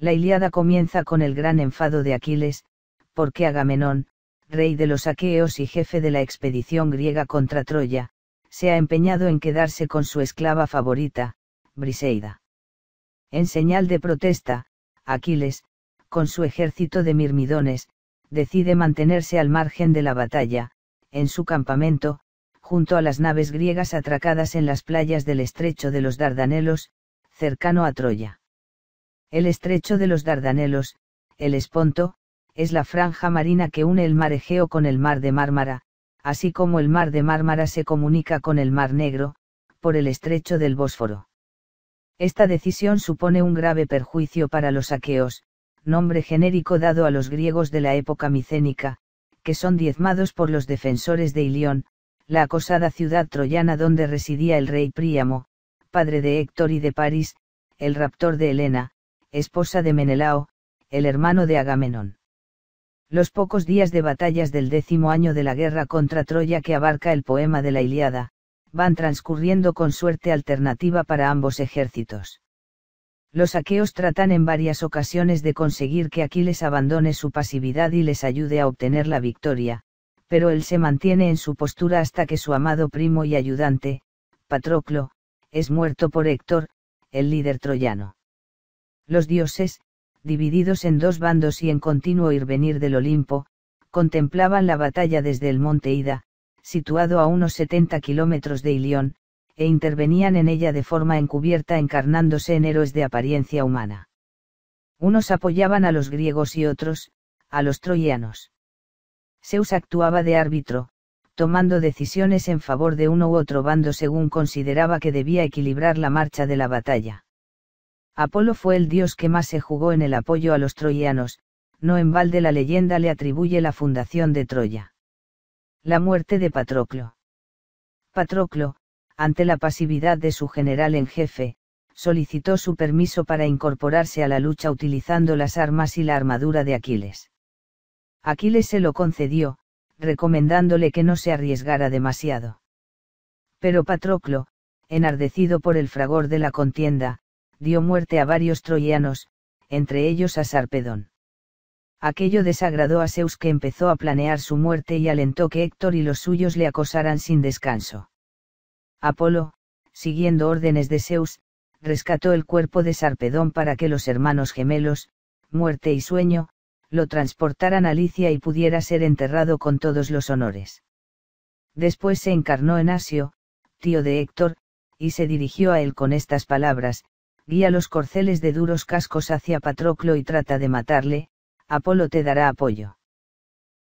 La Iliada comienza con el gran enfado de Aquiles, porque Agamenón, rey de los aqueos y jefe de la expedición griega contra Troya, se ha empeñado en quedarse con su esclava favorita, Briseida. En señal de protesta, Aquiles, con su ejército de mirmidones, decide mantenerse al margen de la batalla, en su campamento, junto a las naves griegas atracadas en las playas del estrecho de los Dardanelos, cercano a Troya. El estrecho de los Dardanelos, el Esponto, es la franja marina que une el mar Egeo con el mar de Mármara, así como el mar de Mármara se comunica con el mar Negro, por el estrecho del Bósforo. Esta decisión supone un grave perjuicio para los aqueos, nombre genérico dado a los griegos de la época micénica, que son diezmados por los defensores de Ilión, la acosada ciudad troyana donde residía el rey Príamo, padre de Héctor y de París, el raptor de Helena, esposa de Menelao, el hermano de Agamenón. Los pocos días de batallas del décimo año de la guerra contra Troya que abarca el poema de la Iliada, van transcurriendo con suerte alternativa para ambos ejércitos. Los aqueos tratan en varias ocasiones de conseguir que Aquiles abandone su pasividad y les ayude a obtener la victoria, pero él se mantiene en su postura hasta que su amado primo y ayudante, Patroclo, es muerto por Héctor, el líder troyano. Los dioses, divididos en dos bandos y en continuo ir venir del Olimpo, contemplaban la batalla desde el monte Ida, situado a unos 70 kilómetros de Ilión, e intervenían en ella de forma encubierta encarnándose en héroes de apariencia humana. Unos apoyaban a los griegos y otros, a los troyanos. Zeus actuaba de árbitro, tomando decisiones en favor de uno u otro bando según consideraba que debía equilibrar la marcha de la batalla. Apolo fue el dios que más se jugó en el apoyo a los troyanos, no en balde la leyenda le atribuye la fundación de Troya. La muerte de Patroclo. Patroclo, ante la pasividad de su general en jefe, solicitó su permiso para incorporarse a la lucha utilizando las armas y la armadura de Aquiles. Aquiles se lo concedió, recomendándole que no se arriesgara demasiado. Pero Patroclo, enardecido por el fragor de la contienda, dio muerte a varios troyanos, entre ellos a Sarpedón. Aquello desagradó a Zeus que empezó a planear su muerte y alentó que Héctor y los suyos le acosaran sin descanso. Apolo, siguiendo órdenes de Zeus, rescató el cuerpo de Sarpedón para que los hermanos gemelos, muerte y sueño, lo transportaran a Licia y pudiera ser enterrado con todos los honores. Después se encarnó en Asio, tío de Héctor, y se dirigió a él con estas palabras, guía los corceles de duros cascos hacia Patroclo y trata de matarle, Apolo te dará apoyo.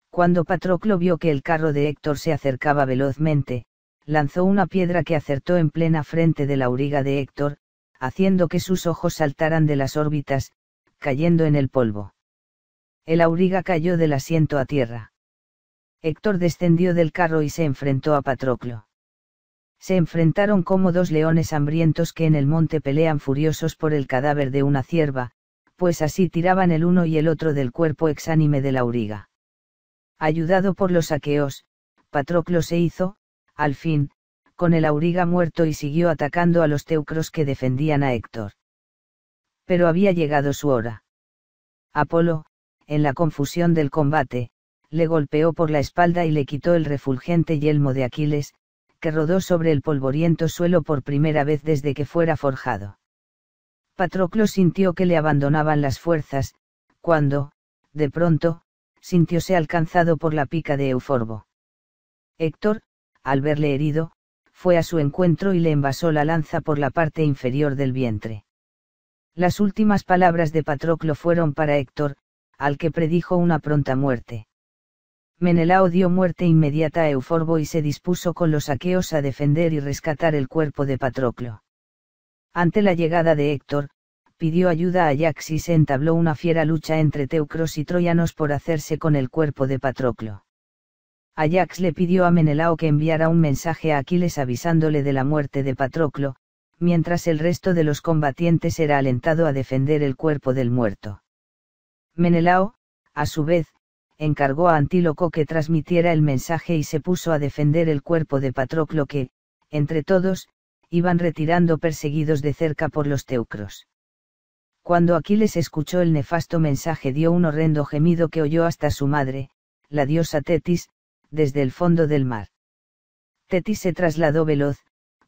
Cuando Patroclo vio que el carro de Héctor se acercaba velozmente, lanzó una piedra que acertó en plena frente de la auriga de Héctor, haciendo que sus ojos saltaran de las órbitas, cayendo en el polvo. El auriga cayó del asiento a tierra. Héctor descendió del carro y se enfrentó a Patroclo se enfrentaron como dos leones hambrientos que en el monte pelean furiosos por el cadáver de una cierva, pues así tiraban el uno y el otro del cuerpo exánime de la auriga. Ayudado por los aqueos, Patroclo se hizo, al fin, con el auriga muerto y siguió atacando a los teucros que defendían a Héctor. Pero había llegado su hora. Apolo, en la confusión del combate, le golpeó por la espalda y le quitó el refulgente yelmo de Aquiles, que rodó sobre el polvoriento suelo por primera vez desde que fuera forjado. Patroclo sintió que le abandonaban las fuerzas, cuando, de pronto, sintióse alcanzado por la pica de Euforbo. Héctor, al verle herido, fue a su encuentro y le envasó la lanza por la parte inferior del vientre. Las últimas palabras de Patroclo fueron para Héctor, al que predijo una pronta muerte. Menelao dio muerte inmediata a Euforbo y se dispuso con los aqueos a defender y rescatar el cuerpo de Patroclo. Ante la llegada de Héctor, pidió ayuda a Ajax y se entabló una fiera lucha entre teucros y troyanos por hacerse con el cuerpo de Patroclo. Ajax le pidió a Menelao que enviara un mensaje a Aquiles avisándole de la muerte de Patroclo, mientras el resto de los combatientes era alentado a defender el cuerpo del muerto. Menelao, a su vez, encargó a Antíloco que transmitiera el mensaje y se puso a defender el cuerpo de Patroclo que, entre todos, iban retirando perseguidos de cerca por los teucros. Cuando Aquiles escuchó el nefasto mensaje dio un horrendo gemido que oyó hasta su madre, la diosa Tetis, desde el fondo del mar. Tetis se trasladó veloz,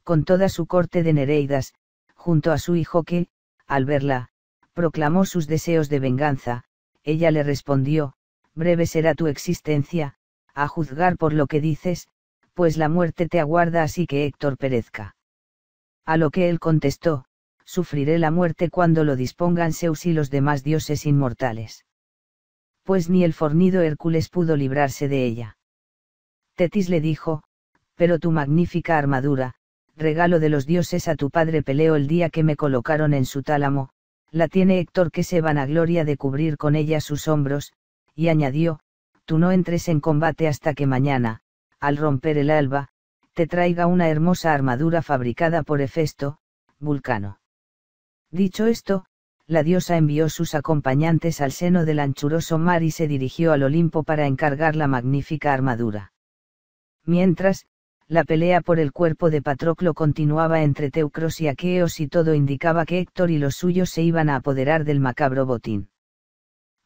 con toda su corte de Nereidas, junto a su hijo que, al verla, proclamó sus deseos de venganza, ella le respondió, breve será tu existencia, a juzgar por lo que dices, pues la muerte te aguarda así que Héctor perezca. A lo que él contestó, sufriré la muerte cuando lo dispongan Zeus y los demás dioses inmortales. Pues ni el fornido Hércules pudo librarse de ella. Tetis le dijo, pero tu magnífica armadura, regalo de los dioses a tu padre Peleo el día que me colocaron en su tálamo, la tiene Héctor que se a gloria de cubrir con ella sus hombros, y añadió, tú no entres en combate hasta que mañana, al romper el alba, te traiga una hermosa armadura fabricada por Hefesto, Vulcano. Dicho esto, la diosa envió sus acompañantes al seno del anchuroso mar y se dirigió al Olimpo para encargar la magnífica armadura. Mientras, la pelea por el cuerpo de Patroclo continuaba entre Teucros y Aqueos y todo indicaba que Héctor y los suyos se iban a apoderar del macabro botín.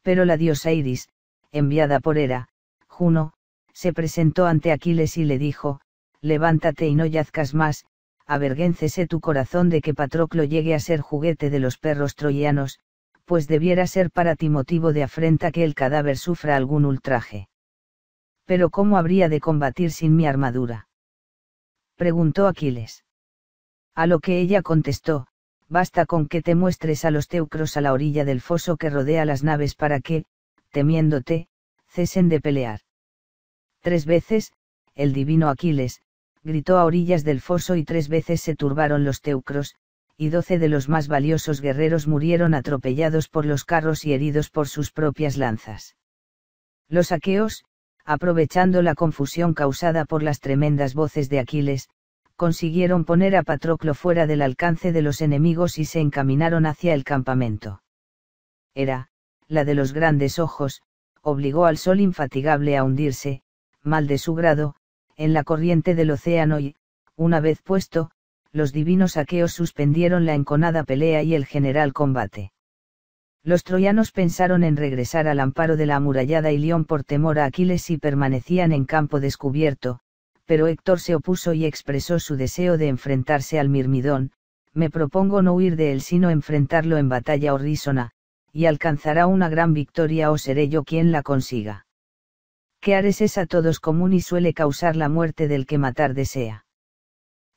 Pero la diosa Iris, enviada por Hera, Juno, se presentó ante Aquiles y le dijo, levántate y no yazcas más, avergüéncese tu corazón de que Patroclo llegue a ser juguete de los perros troyanos, pues debiera ser para ti motivo de afrenta que el cadáver sufra algún ultraje. Pero ¿cómo habría de combatir sin mi armadura? preguntó Aquiles. A lo que ella contestó, basta con que te muestres a los teucros a la orilla del foso que rodea las naves para que, temiéndote, cesen de pelear. Tres veces, el divino Aquiles, gritó a orillas del foso y tres veces se turbaron los teucros, y doce de los más valiosos guerreros murieron atropellados por los carros y heridos por sus propias lanzas. Los aqueos, aprovechando la confusión causada por las tremendas voces de Aquiles, consiguieron poner a Patroclo fuera del alcance de los enemigos y se encaminaron hacia el campamento. Era, la de los grandes ojos, obligó al sol infatigable a hundirse, mal de su grado, en la corriente del océano y, una vez puesto, los divinos aqueos suspendieron la enconada pelea y el general combate. Los troyanos pensaron en regresar al amparo de la amurallada Ilión por temor a Aquiles y permanecían en campo descubierto, pero Héctor se opuso y expresó su deseo de enfrentarse al Mirmidón, me propongo no huir de él sino enfrentarlo en batalla horrísona, y alcanzará una gran victoria o seré yo quien la consiga. Que Ares es a todos común y suele causar la muerte del que matar desea.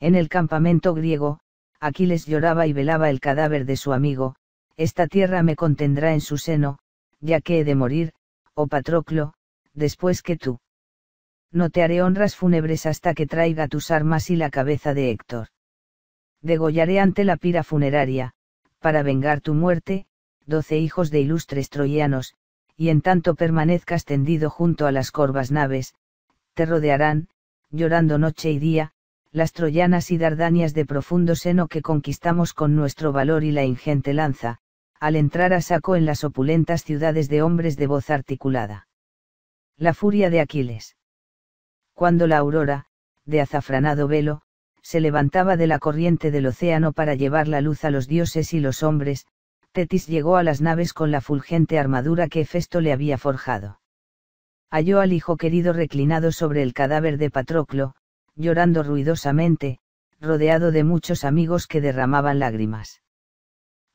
En el campamento griego, Aquiles lloraba y velaba el cadáver de su amigo, esta tierra me contendrá en su seno, ya que he de morir, oh Patroclo, después que tú. No te haré honras fúnebres hasta que traiga tus armas y la cabeza de Héctor. Degollaré ante la pira funeraria, para vengar tu muerte, doce hijos de ilustres troyanos, y en tanto permanezcas tendido junto a las corvas naves, te rodearán, llorando noche y día, las troyanas y dardanias de profundo seno que conquistamos con nuestro valor y la ingente lanza, al entrar a saco en las opulentas ciudades de hombres de voz articulada. La furia de Aquiles. Cuando la aurora, de azafranado velo, se levantaba de la corriente del océano para llevar la luz a los dioses y los hombres, Tetis llegó a las naves con la fulgente armadura que Hefesto le había forjado. Halló al hijo querido reclinado sobre el cadáver de Patroclo, llorando ruidosamente, rodeado de muchos amigos que derramaban lágrimas.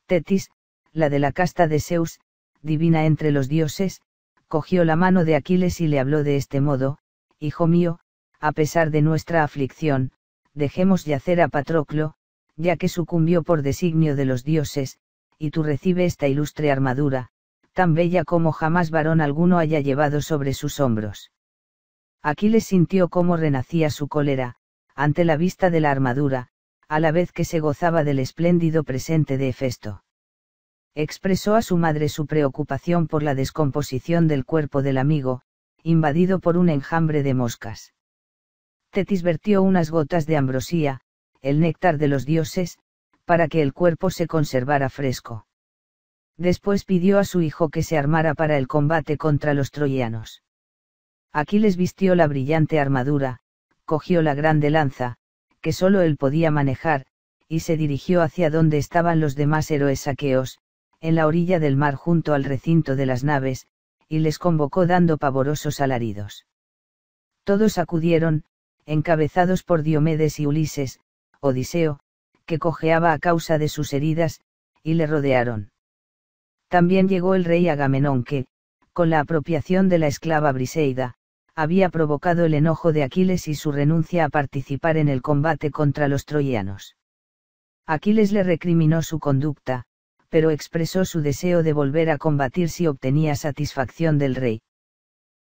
Tetis, la de la casta de Zeus, divina entre los dioses, cogió la mano de Aquiles y le habló de este modo, Hijo mío, a pesar de nuestra aflicción, dejemos yacer a Patroclo, ya que sucumbió por designio de los dioses, y tú recibe esta ilustre armadura, tan bella como jamás varón alguno haya llevado sobre sus hombros. Aquiles sintió cómo renacía su cólera, ante la vista de la armadura, a la vez que se gozaba del espléndido presente de Hefesto. Expresó a su madre su preocupación por la descomposición del cuerpo del amigo, invadido por un enjambre de moscas. Tetis vertió unas gotas de ambrosía, el néctar de los dioses, para que el cuerpo se conservara fresco. Después pidió a su hijo que se armara para el combate contra los troyanos. Aquiles vistió la brillante armadura, cogió la grande lanza, que sólo él podía manejar, y se dirigió hacia donde estaban los demás héroes aqueos, en la orilla del mar junto al recinto de las naves, y les convocó dando pavorosos alaridos. Todos acudieron, encabezados por Diomedes y Ulises, Odiseo, que cojeaba a causa de sus heridas, y le rodearon. También llegó el rey Agamenón que, con la apropiación de la esclava Briseida, había provocado el enojo de Aquiles y su renuncia a participar en el combate contra los troyanos. Aquiles le recriminó su conducta, pero expresó su deseo de volver a combatir si obtenía satisfacción del rey.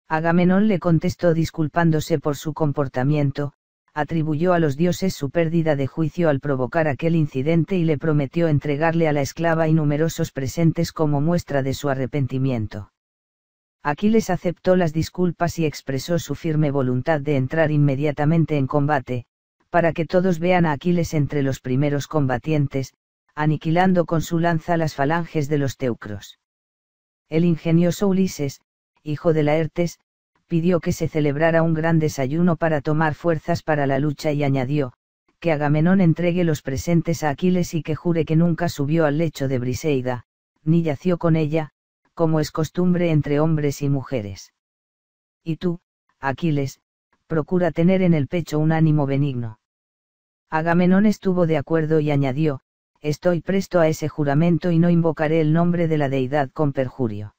Agamenón le contestó disculpándose por su comportamiento, atribuyó a los dioses su pérdida de juicio al provocar aquel incidente y le prometió entregarle a la esclava y numerosos presentes como muestra de su arrepentimiento. Aquiles aceptó las disculpas y expresó su firme voluntad de entrar inmediatamente en combate, para que todos vean a Aquiles entre los primeros combatientes, aniquilando con su lanza las falanges de los teucros. El ingenioso Ulises, hijo de Laertes, pidió que se celebrara un gran desayuno para tomar fuerzas para la lucha y añadió, que Agamenón entregue los presentes a Aquiles y que jure que nunca subió al lecho de Briseida, ni yació con ella, como es costumbre entre hombres y mujeres. Y tú, Aquiles, procura tener en el pecho un ánimo benigno. Agamenón estuvo de acuerdo y añadió, estoy presto a ese juramento y no invocaré el nombre de la deidad con perjurio.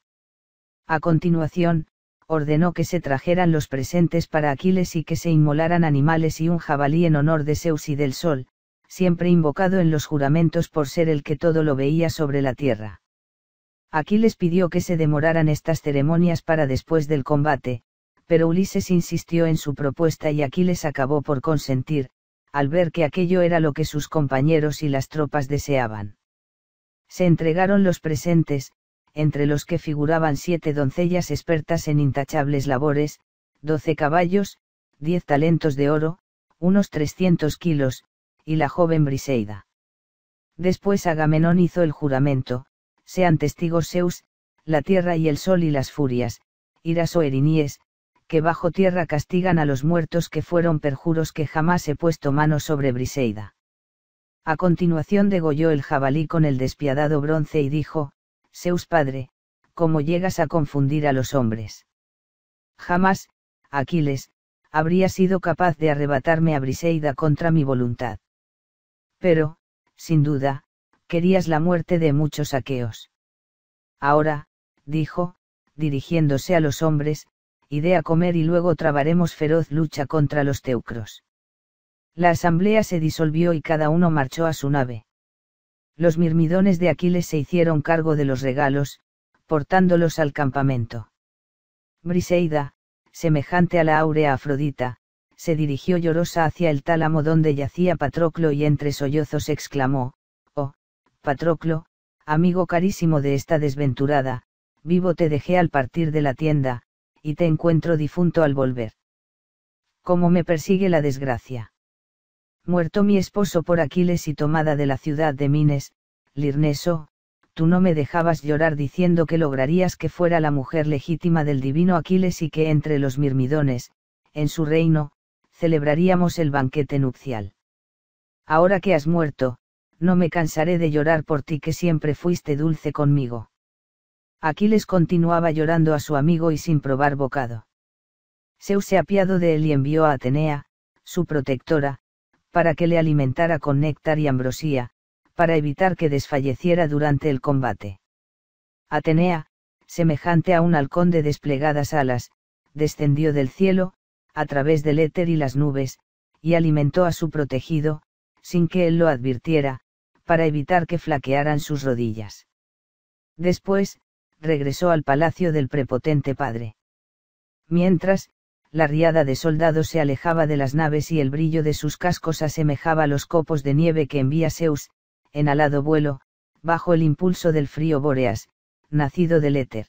A continuación, ordenó que se trajeran los presentes para Aquiles y que se inmolaran animales y un jabalí en honor de Zeus y del Sol, siempre invocado en los juramentos por ser el que todo lo veía sobre la tierra. Aquiles pidió que se demoraran estas ceremonias para después del combate, pero Ulises insistió en su propuesta y Aquiles acabó por consentir, al ver que aquello era lo que sus compañeros y las tropas deseaban. Se entregaron los presentes, entre los que figuraban siete doncellas expertas en intachables labores, doce caballos, diez talentos de oro, unos trescientos kilos, y la joven Briseida. Después Agamenón hizo el juramento, sean testigos Zeus, la tierra y el sol y las furias, iras o eriníes, que bajo tierra castigan a los muertos que fueron perjuros que jamás he puesto mano sobre Briseida. A continuación degolló el jabalí con el despiadado bronce y dijo, Zeus padre, ¿cómo llegas a confundir a los hombres? Jamás, Aquiles, habría sido capaz de arrebatarme a Briseida contra mi voluntad. Pero, sin duda, querías la muerte de muchos aqueos. Ahora, dijo, dirigiéndose a los hombres, iré a comer y luego trabaremos feroz lucha contra los teucros. La asamblea se disolvió y cada uno marchó a su nave los mirmidones de Aquiles se hicieron cargo de los regalos, portándolos al campamento. Briseida, semejante a la áurea Afrodita, se dirigió llorosa hacia el tálamo donde yacía Patroclo y entre sollozos exclamó, Oh, Patroclo, amigo carísimo de esta desventurada, vivo te dejé al partir de la tienda, y te encuentro difunto al volver. ¿Cómo me persigue la desgracia? Muerto mi esposo por Aquiles y tomada de la ciudad de Mines, Lirneso, tú no me dejabas llorar diciendo que lograrías que fuera la mujer legítima del divino Aquiles y que entre los mirmidones, en su reino, celebraríamos el banquete nupcial. Ahora que has muerto, no me cansaré de llorar por ti que siempre fuiste dulce conmigo. Aquiles continuaba llorando a su amigo y sin probar bocado. Zeus se apiado de él y envió a Atenea, su protectora, para que le alimentara con néctar y ambrosía, para evitar que desfalleciera durante el combate. Atenea, semejante a un halcón de desplegadas alas, descendió del cielo, a través del éter y las nubes, y alimentó a su protegido, sin que él lo advirtiera, para evitar que flaquearan sus rodillas. Después, regresó al palacio del prepotente padre. Mientras, la riada de soldados se alejaba de las naves y el brillo de sus cascos asemejaba los copos de nieve que envía Zeus, en alado vuelo, bajo el impulso del frío Bóreas, nacido del éter.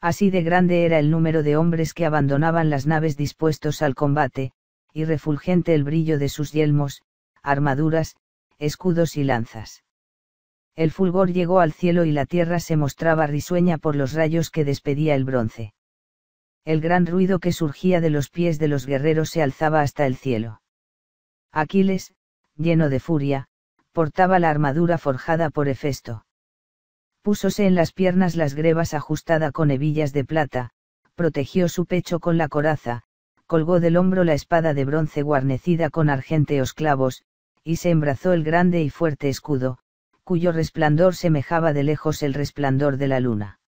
Así de grande era el número de hombres que abandonaban las naves dispuestos al combate, y refulgente el brillo de sus yelmos, armaduras, escudos y lanzas. El fulgor llegó al cielo y la tierra se mostraba risueña por los rayos que despedía el bronce. El gran ruido que surgía de los pies de los guerreros se alzaba hasta el cielo. Aquiles, lleno de furia, portaba la armadura forjada por Hefesto. Púsose en las piernas las grebas ajustada con hebillas de plata, protegió su pecho con la coraza, colgó del hombro la espada de bronce guarnecida con argenteos clavos, y se embrazó el grande y fuerte escudo, cuyo resplandor semejaba de lejos el resplandor de la luna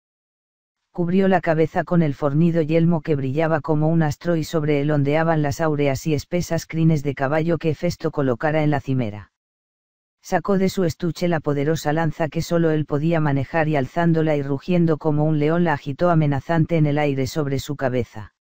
cubrió la cabeza con el fornido yelmo que brillaba como un astro y sobre él ondeaban las áureas y espesas crines de caballo que Festo colocara en la cimera. Sacó de su estuche la poderosa lanza que sólo él podía manejar y alzándola y rugiendo como un león la agitó amenazante en el aire sobre su cabeza.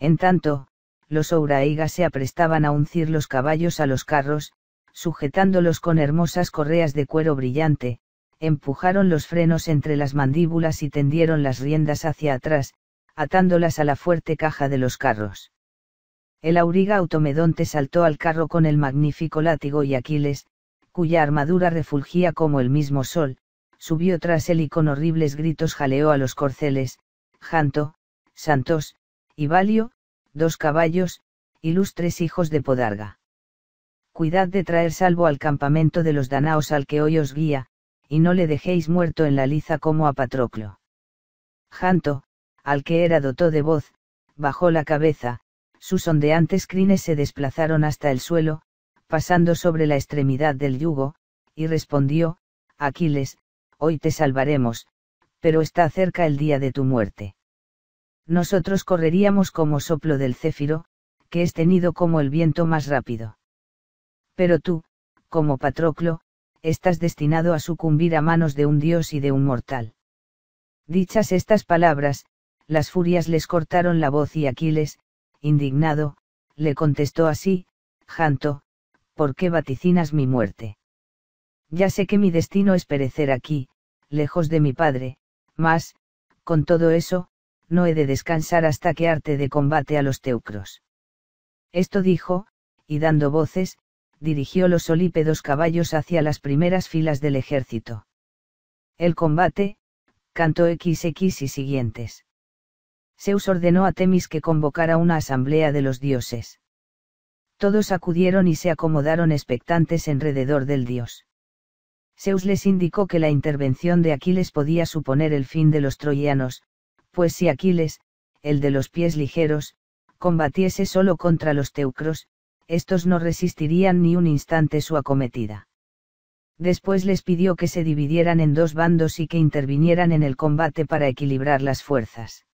En tanto, los Ouraigas se aprestaban a uncir los caballos a los carros, sujetándolos con hermosas correas de cuero brillante, empujaron los frenos entre las mandíbulas y tendieron las riendas hacia atrás, atándolas a la fuerte caja de los carros. El auriga automedonte saltó al carro con el magnífico látigo y Aquiles, cuya armadura refulgía como el mismo sol, subió tras él y con horribles gritos jaleó a los corceles, Janto, Santos, y Valio, dos caballos, ilustres hijos de Podarga. Cuidad de traer salvo al campamento de los danaos al que hoy os guía, y no le dejéis muerto en la liza como a Patroclo. Janto, al que era dotó de voz, bajó la cabeza, sus ondeantes crines se desplazaron hasta el suelo, pasando sobre la extremidad del yugo, y respondió, Aquiles, hoy te salvaremos, pero está cerca el día de tu muerte. Nosotros correríamos como soplo del céfiro, que es tenido como el viento más rápido. Pero tú, como Patroclo, estás destinado a sucumbir a manos de un dios y de un mortal. Dichas estas palabras, las furias les cortaron la voz y Aquiles, indignado, le contestó así, Janto, ¿por qué vaticinas mi muerte? Ya sé que mi destino es perecer aquí, lejos de mi padre, mas, con todo eso, no he de descansar hasta que arte de combate a los teucros. Esto dijo, y dando voces, dirigió los solípedos caballos hacia las primeras filas del ejército. El combate, cantó XX y siguientes. Zeus ordenó a Temis que convocara una asamblea de los dioses. Todos acudieron y se acomodaron expectantes alrededor del dios. Zeus les indicó que la intervención de Aquiles podía suponer el fin de los troyanos, pues si Aquiles, el de los pies ligeros, combatiese solo contra los teucros, estos no resistirían ni un instante su acometida. Después les pidió que se dividieran en dos bandos y que intervinieran en el combate para equilibrar las fuerzas.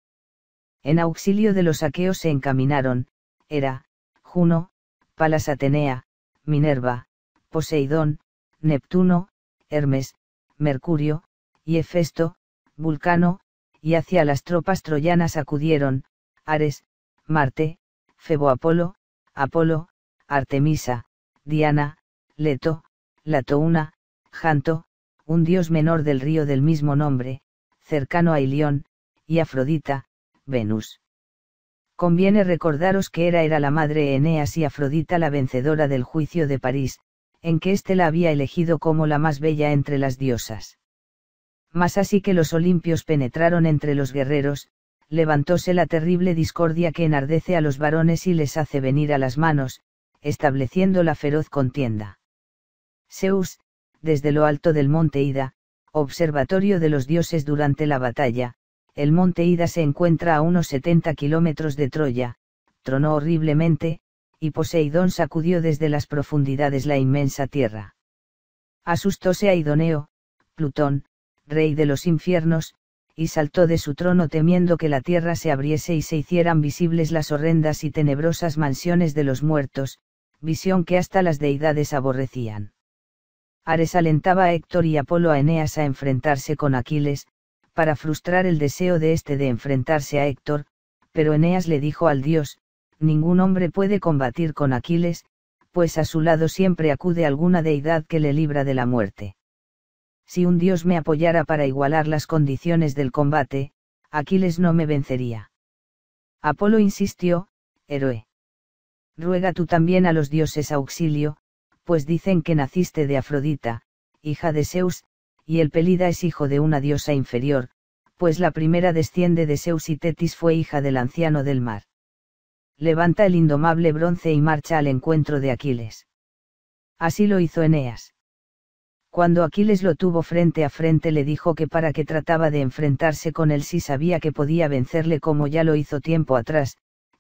En auxilio de los aqueos se encaminaron, Hera, Juno, Palas Atenea, Minerva, Poseidón, Neptuno, Hermes, Mercurio, y Hefesto, Vulcano, y hacia las tropas troyanas acudieron, Ares, Marte, Febo Apolo, Apolo, Artemisa, Diana, Leto, Latouna, Janto, un dios menor del río del mismo nombre, cercano a Ilión, y Afrodita, Venus. Conviene recordaros que era era la madre Eneas y Afrodita la vencedora del juicio de París, en que éste la había elegido como la más bella entre las diosas. Mas así que los olimpios penetraron entre los guerreros, levantóse la terrible discordia que enardece a los varones y les hace venir a las manos, estableciendo la feroz contienda. Zeus, desde lo alto del monte Ida, observatorio de los dioses durante la batalla, el monte Ida se encuentra a unos 70 kilómetros de Troya, tronó horriblemente, y Poseidón sacudió desde las profundidades la inmensa tierra. Asustóse a Idoneo, Plutón, rey de los infiernos, y saltó de su trono temiendo que la tierra se abriese y se hicieran visibles las horrendas y tenebrosas mansiones de los muertos, visión que hasta las deidades aborrecían. Ares alentaba a Héctor y Apolo a Eneas a enfrentarse con Aquiles, para frustrar el deseo de éste de enfrentarse a Héctor, pero Eneas le dijo al dios, ningún hombre puede combatir con Aquiles, pues a su lado siempre acude alguna deidad que le libra de la muerte. Si un dios me apoyara para igualar las condiciones del combate, Aquiles no me vencería. Apolo insistió, héroe ruega tú también a los dioses auxilio, pues dicen que naciste de Afrodita, hija de Zeus, y el Pelida es hijo de una diosa inferior, pues la primera desciende de Zeus y Tetis fue hija del anciano del mar. Levanta el indomable bronce y marcha al encuentro de Aquiles. Así lo hizo Eneas. Cuando Aquiles lo tuvo frente a frente le dijo que para que trataba de enfrentarse con él si sabía que podía vencerle como ya lo hizo tiempo atrás,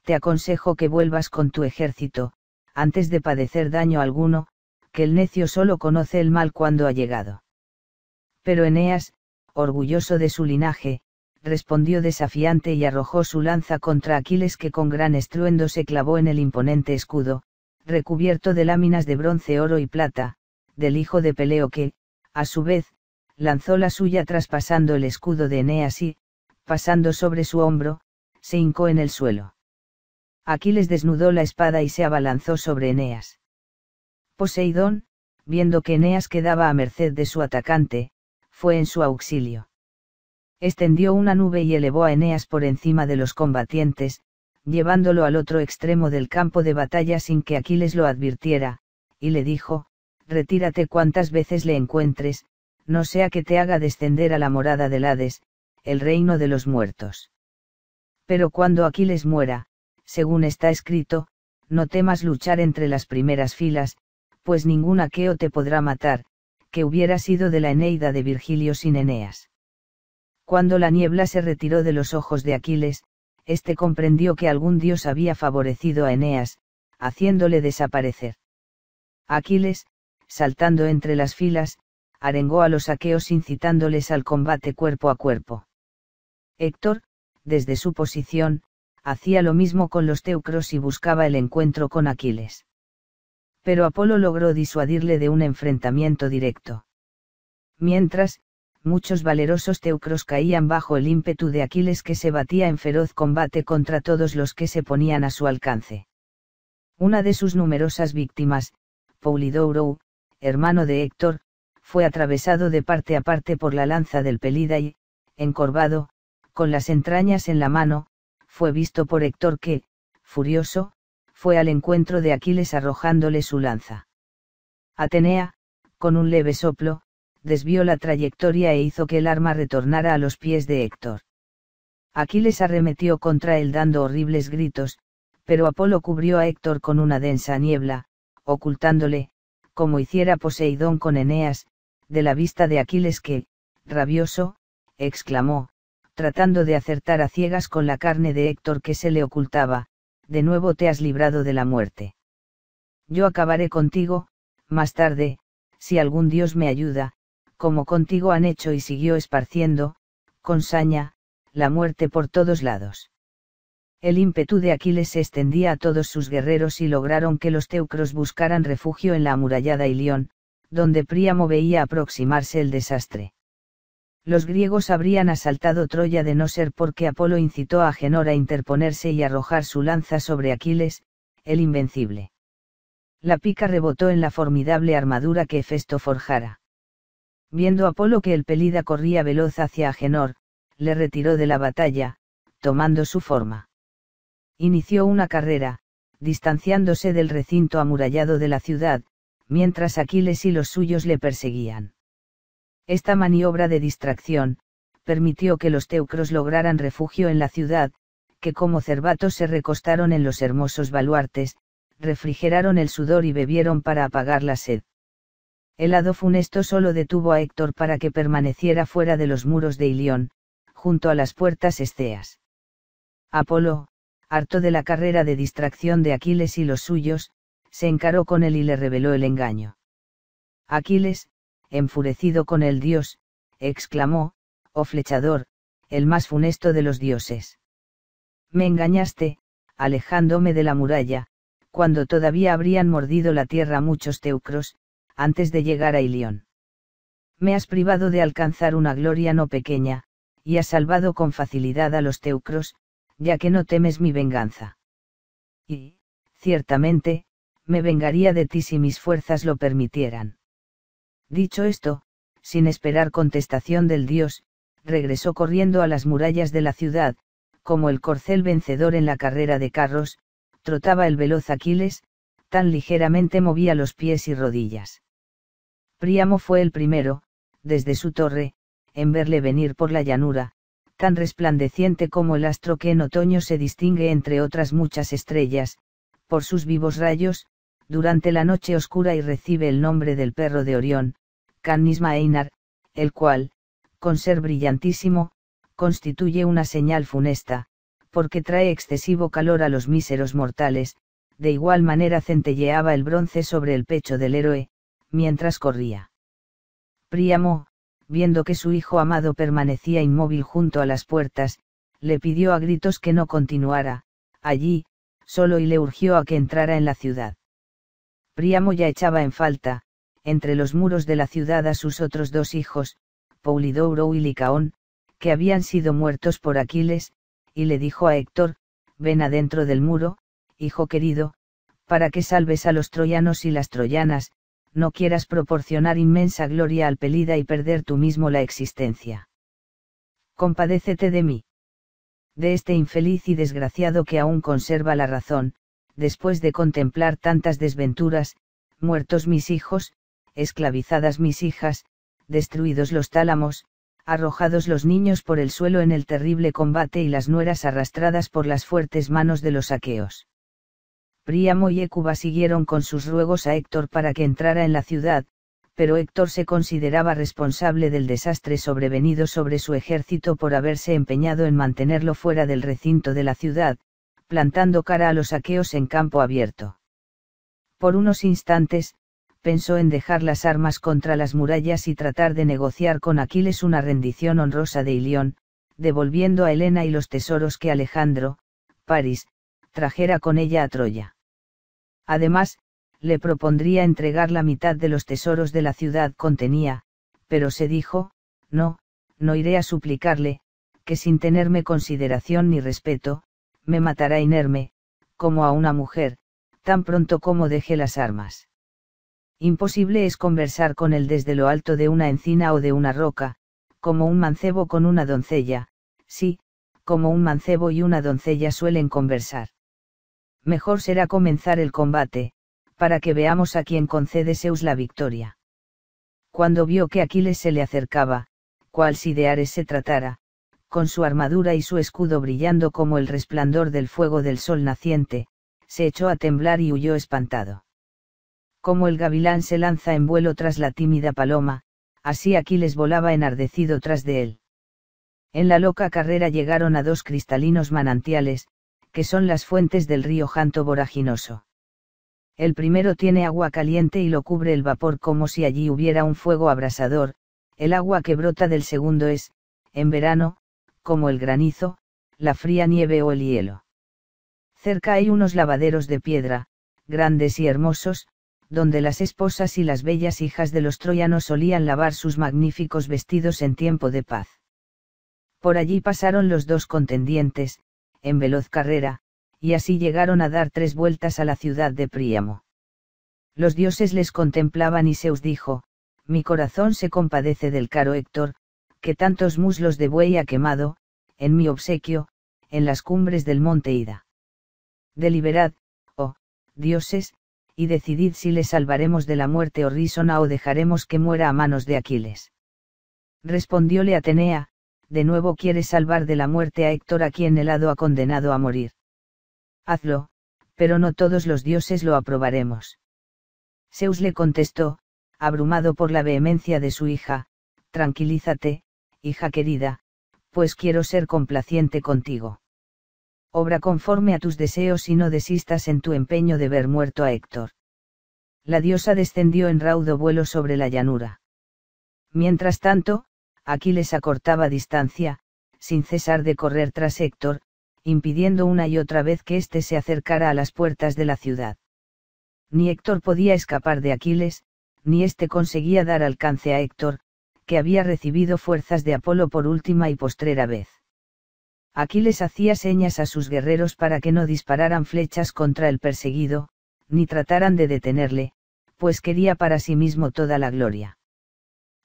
te aconsejo que vuelvas con tu ejército, antes de padecer daño alguno, que el necio solo conoce el mal cuando ha llegado. Pero Eneas, orgulloso de su linaje, respondió desafiante y arrojó su lanza contra Aquiles que con gran estruendo se clavó en el imponente escudo, recubierto de láminas de bronce, oro y plata, del hijo de Peleo que, a su vez, lanzó la suya traspasando el escudo de Eneas y, pasando sobre su hombro, se hincó en el suelo. Aquiles desnudó la espada y se abalanzó sobre Eneas. Poseidón, viendo que Eneas quedaba a merced de su atacante, fue en su auxilio. Extendió una nube y elevó a Eneas por encima de los combatientes, llevándolo al otro extremo del campo de batalla sin que Aquiles lo advirtiera, y le dijo, Retírate cuantas veces le encuentres, no sea que te haga descender a la morada del Hades, el reino de los muertos. Pero cuando Aquiles muera, según está escrito, no temas luchar entre las primeras filas, pues ningún aqueo te podrá matar, que hubiera sido de la Eneida de Virgilio sin Eneas. Cuando la niebla se retiró de los ojos de Aquiles, éste comprendió que algún dios había favorecido a Eneas, haciéndole desaparecer. Aquiles, saltando entre las filas, arengó a los aqueos incitándoles al combate cuerpo a cuerpo. Héctor, desde su posición, hacía lo mismo con los teucros y buscaba el encuentro con Aquiles. Pero Apolo logró disuadirle de un enfrentamiento directo. Mientras, muchos valerosos teucros caían bajo el ímpetu de Aquiles que se batía en feroz combate contra todos los que se ponían a su alcance. Una de sus numerosas víctimas, Poulidouro, hermano de Héctor, fue atravesado de parte a parte por la lanza del Pelida y, encorvado, con las entrañas en la mano, fue visto por Héctor que, furioso, fue al encuentro de Aquiles arrojándole su lanza. Atenea, con un leve soplo, desvió la trayectoria e hizo que el arma retornara a los pies de Héctor. Aquiles arremetió contra él dando horribles gritos, pero Apolo cubrió a Héctor con una densa niebla, ocultándole, como hiciera Poseidón con Eneas, de la vista de Aquiles que, rabioso, exclamó, tratando de acertar a ciegas con la carne de Héctor que se le ocultaba, de nuevo te has librado de la muerte. Yo acabaré contigo, más tarde, si algún Dios me ayuda, como contigo han hecho y siguió esparciendo, con saña, la muerte por todos lados. El ímpetu de Aquiles se extendía a todos sus guerreros y lograron que los teucros buscaran refugio en la amurallada Ilión, donde Príamo veía aproximarse el desastre los griegos habrían asaltado Troya de no ser porque Apolo incitó a Agenor a interponerse y arrojar su lanza sobre Aquiles, el invencible. La pica rebotó en la formidable armadura que Hefesto forjara. Viendo Apolo que el Pelida corría veloz hacia Agenor, le retiró de la batalla, tomando su forma. Inició una carrera, distanciándose del recinto amurallado de la ciudad, mientras Aquiles y los suyos le perseguían esta maniobra de distracción, permitió que los teucros lograran refugio en la ciudad, que como cervatos se recostaron en los hermosos baluartes, refrigeraron el sudor y bebieron para apagar la sed. El hado funesto solo detuvo a Héctor para que permaneciera fuera de los muros de Ilión, junto a las puertas esteas. Apolo, harto de la carrera de distracción de Aquiles y los suyos, se encaró con él y le reveló el engaño. Aquiles, enfurecido con el dios, exclamó, oh flechador, el más funesto de los dioses. Me engañaste, alejándome de la muralla, cuando todavía habrían mordido la tierra muchos teucros, antes de llegar a Ilión. Me has privado de alcanzar una gloria no pequeña, y has salvado con facilidad a los teucros, ya que no temes mi venganza. Y, ciertamente, me vengaría de ti si mis fuerzas lo permitieran. Dicho esto, sin esperar contestación del dios, regresó corriendo a las murallas de la ciudad, como el corcel vencedor en la carrera de carros, trotaba el veloz Aquiles, tan ligeramente movía los pies y rodillas. Príamo fue el primero, desde su torre, en verle venir por la llanura, tan resplandeciente como el astro que en otoño se distingue entre otras muchas estrellas, por sus vivos rayos, durante la noche oscura y recibe el nombre del perro de Orión, Canis Einar, el cual, con ser brillantísimo, constituye una señal funesta, porque trae excesivo calor a los míseros mortales, de igual manera centelleaba el bronce sobre el pecho del héroe, mientras corría. Príamo, viendo que su hijo amado permanecía inmóvil junto a las puertas, le pidió a gritos que no continuara, allí, solo y le urgió a que entrara en la ciudad. Priamo ya echaba en falta, entre los muros de la ciudad a sus otros dos hijos, Paulidouro y Licaón, que habían sido muertos por Aquiles, y le dijo a Héctor, ven adentro del muro, hijo querido, para que salves a los troyanos y las troyanas, no quieras proporcionar inmensa gloria al Pelida y perder tú mismo la existencia. Compadécete de mí. De este infeliz y desgraciado que aún conserva la razón, después de contemplar tantas desventuras, muertos mis hijos, esclavizadas mis hijas, destruidos los tálamos, arrojados los niños por el suelo en el terrible combate y las nueras arrastradas por las fuertes manos de los aqueos. Príamo y Écuba siguieron con sus ruegos a Héctor para que entrara en la ciudad, pero Héctor se consideraba responsable del desastre sobrevenido sobre su ejército por haberse empeñado en mantenerlo fuera del recinto de la ciudad, plantando cara a los aqueos en campo abierto. Por unos instantes, pensó en dejar las armas contra las murallas y tratar de negociar con Aquiles una rendición honrosa de Ilión, devolviendo a Helena y los tesoros que Alejandro, París, trajera con ella a Troya. Además, le propondría entregar la mitad de los tesoros de la ciudad contenía, pero se dijo, no, no iré a suplicarle, que sin tenerme consideración ni respeto, me matará inerme, como a una mujer, tan pronto como deje las armas. Imposible es conversar con él desde lo alto de una encina o de una roca, como un mancebo con una doncella, sí, como un mancebo y una doncella suelen conversar. Mejor será comenzar el combate, para que veamos a quién concede Zeus la victoria. Cuando vio que Aquiles se le acercaba, cual si de Ares se tratara, con su armadura y su escudo brillando como el resplandor del fuego del sol naciente, se echó a temblar y huyó espantado. Como el gavilán se lanza en vuelo tras la tímida paloma, así Aquiles volaba enardecido tras de él. En la loca carrera llegaron a dos cristalinos manantiales, que son las fuentes del río Janto voraginoso. El primero tiene agua caliente y lo cubre el vapor como si allí hubiera un fuego abrasador, el agua que brota del segundo es, en verano, como el granizo, la fría nieve o el hielo. Cerca hay unos lavaderos de piedra, grandes y hermosos, donde las esposas y las bellas hijas de los troyanos solían lavar sus magníficos vestidos en tiempo de paz. Por allí pasaron los dos contendientes, en veloz carrera, y así llegaron a dar tres vueltas a la ciudad de Príamo. Los dioses les contemplaban y Zeus dijo, Mi corazón se compadece del caro Héctor, que tantos muslos de buey ha quemado, en mi obsequio, en las cumbres del monte Ida. Deliberad, oh, dioses, y decidid si le salvaremos de la muerte horrísona o dejaremos que muera a manos de Aquiles. Respondióle Atenea, de nuevo quieres salvar de la muerte a Héctor a quien el hado ha condenado a morir. Hazlo, pero no todos los dioses lo aprobaremos. Zeus le contestó, abrumado por la vehemencia de su hija, tranquilízate, hija querida, pues quiero ser complaciente contigo. Obra conforme a tus deseos y no desistas en tu empeño de ver muerto a Héctor. La diosa descendió en raudo vuelo sobre la llanura. Mientras tanto, Aquiles acortaba distancia, sin cesar de correr tras Héctor, impidiendo una y otra vez que éste se acercara a las puertas de la ciudad. Ni Héctor podía escapar de Aquiles, ni éste conseguía dar alcance a Héctor, que había recibido fuerzas de Apolo por última y postrera vez. Aquiles hacía señas a sus guerreros para que no dispararan flechas contra el perseguido, ni trataran de detenerle, pues quería para sí mismo toda la gloria.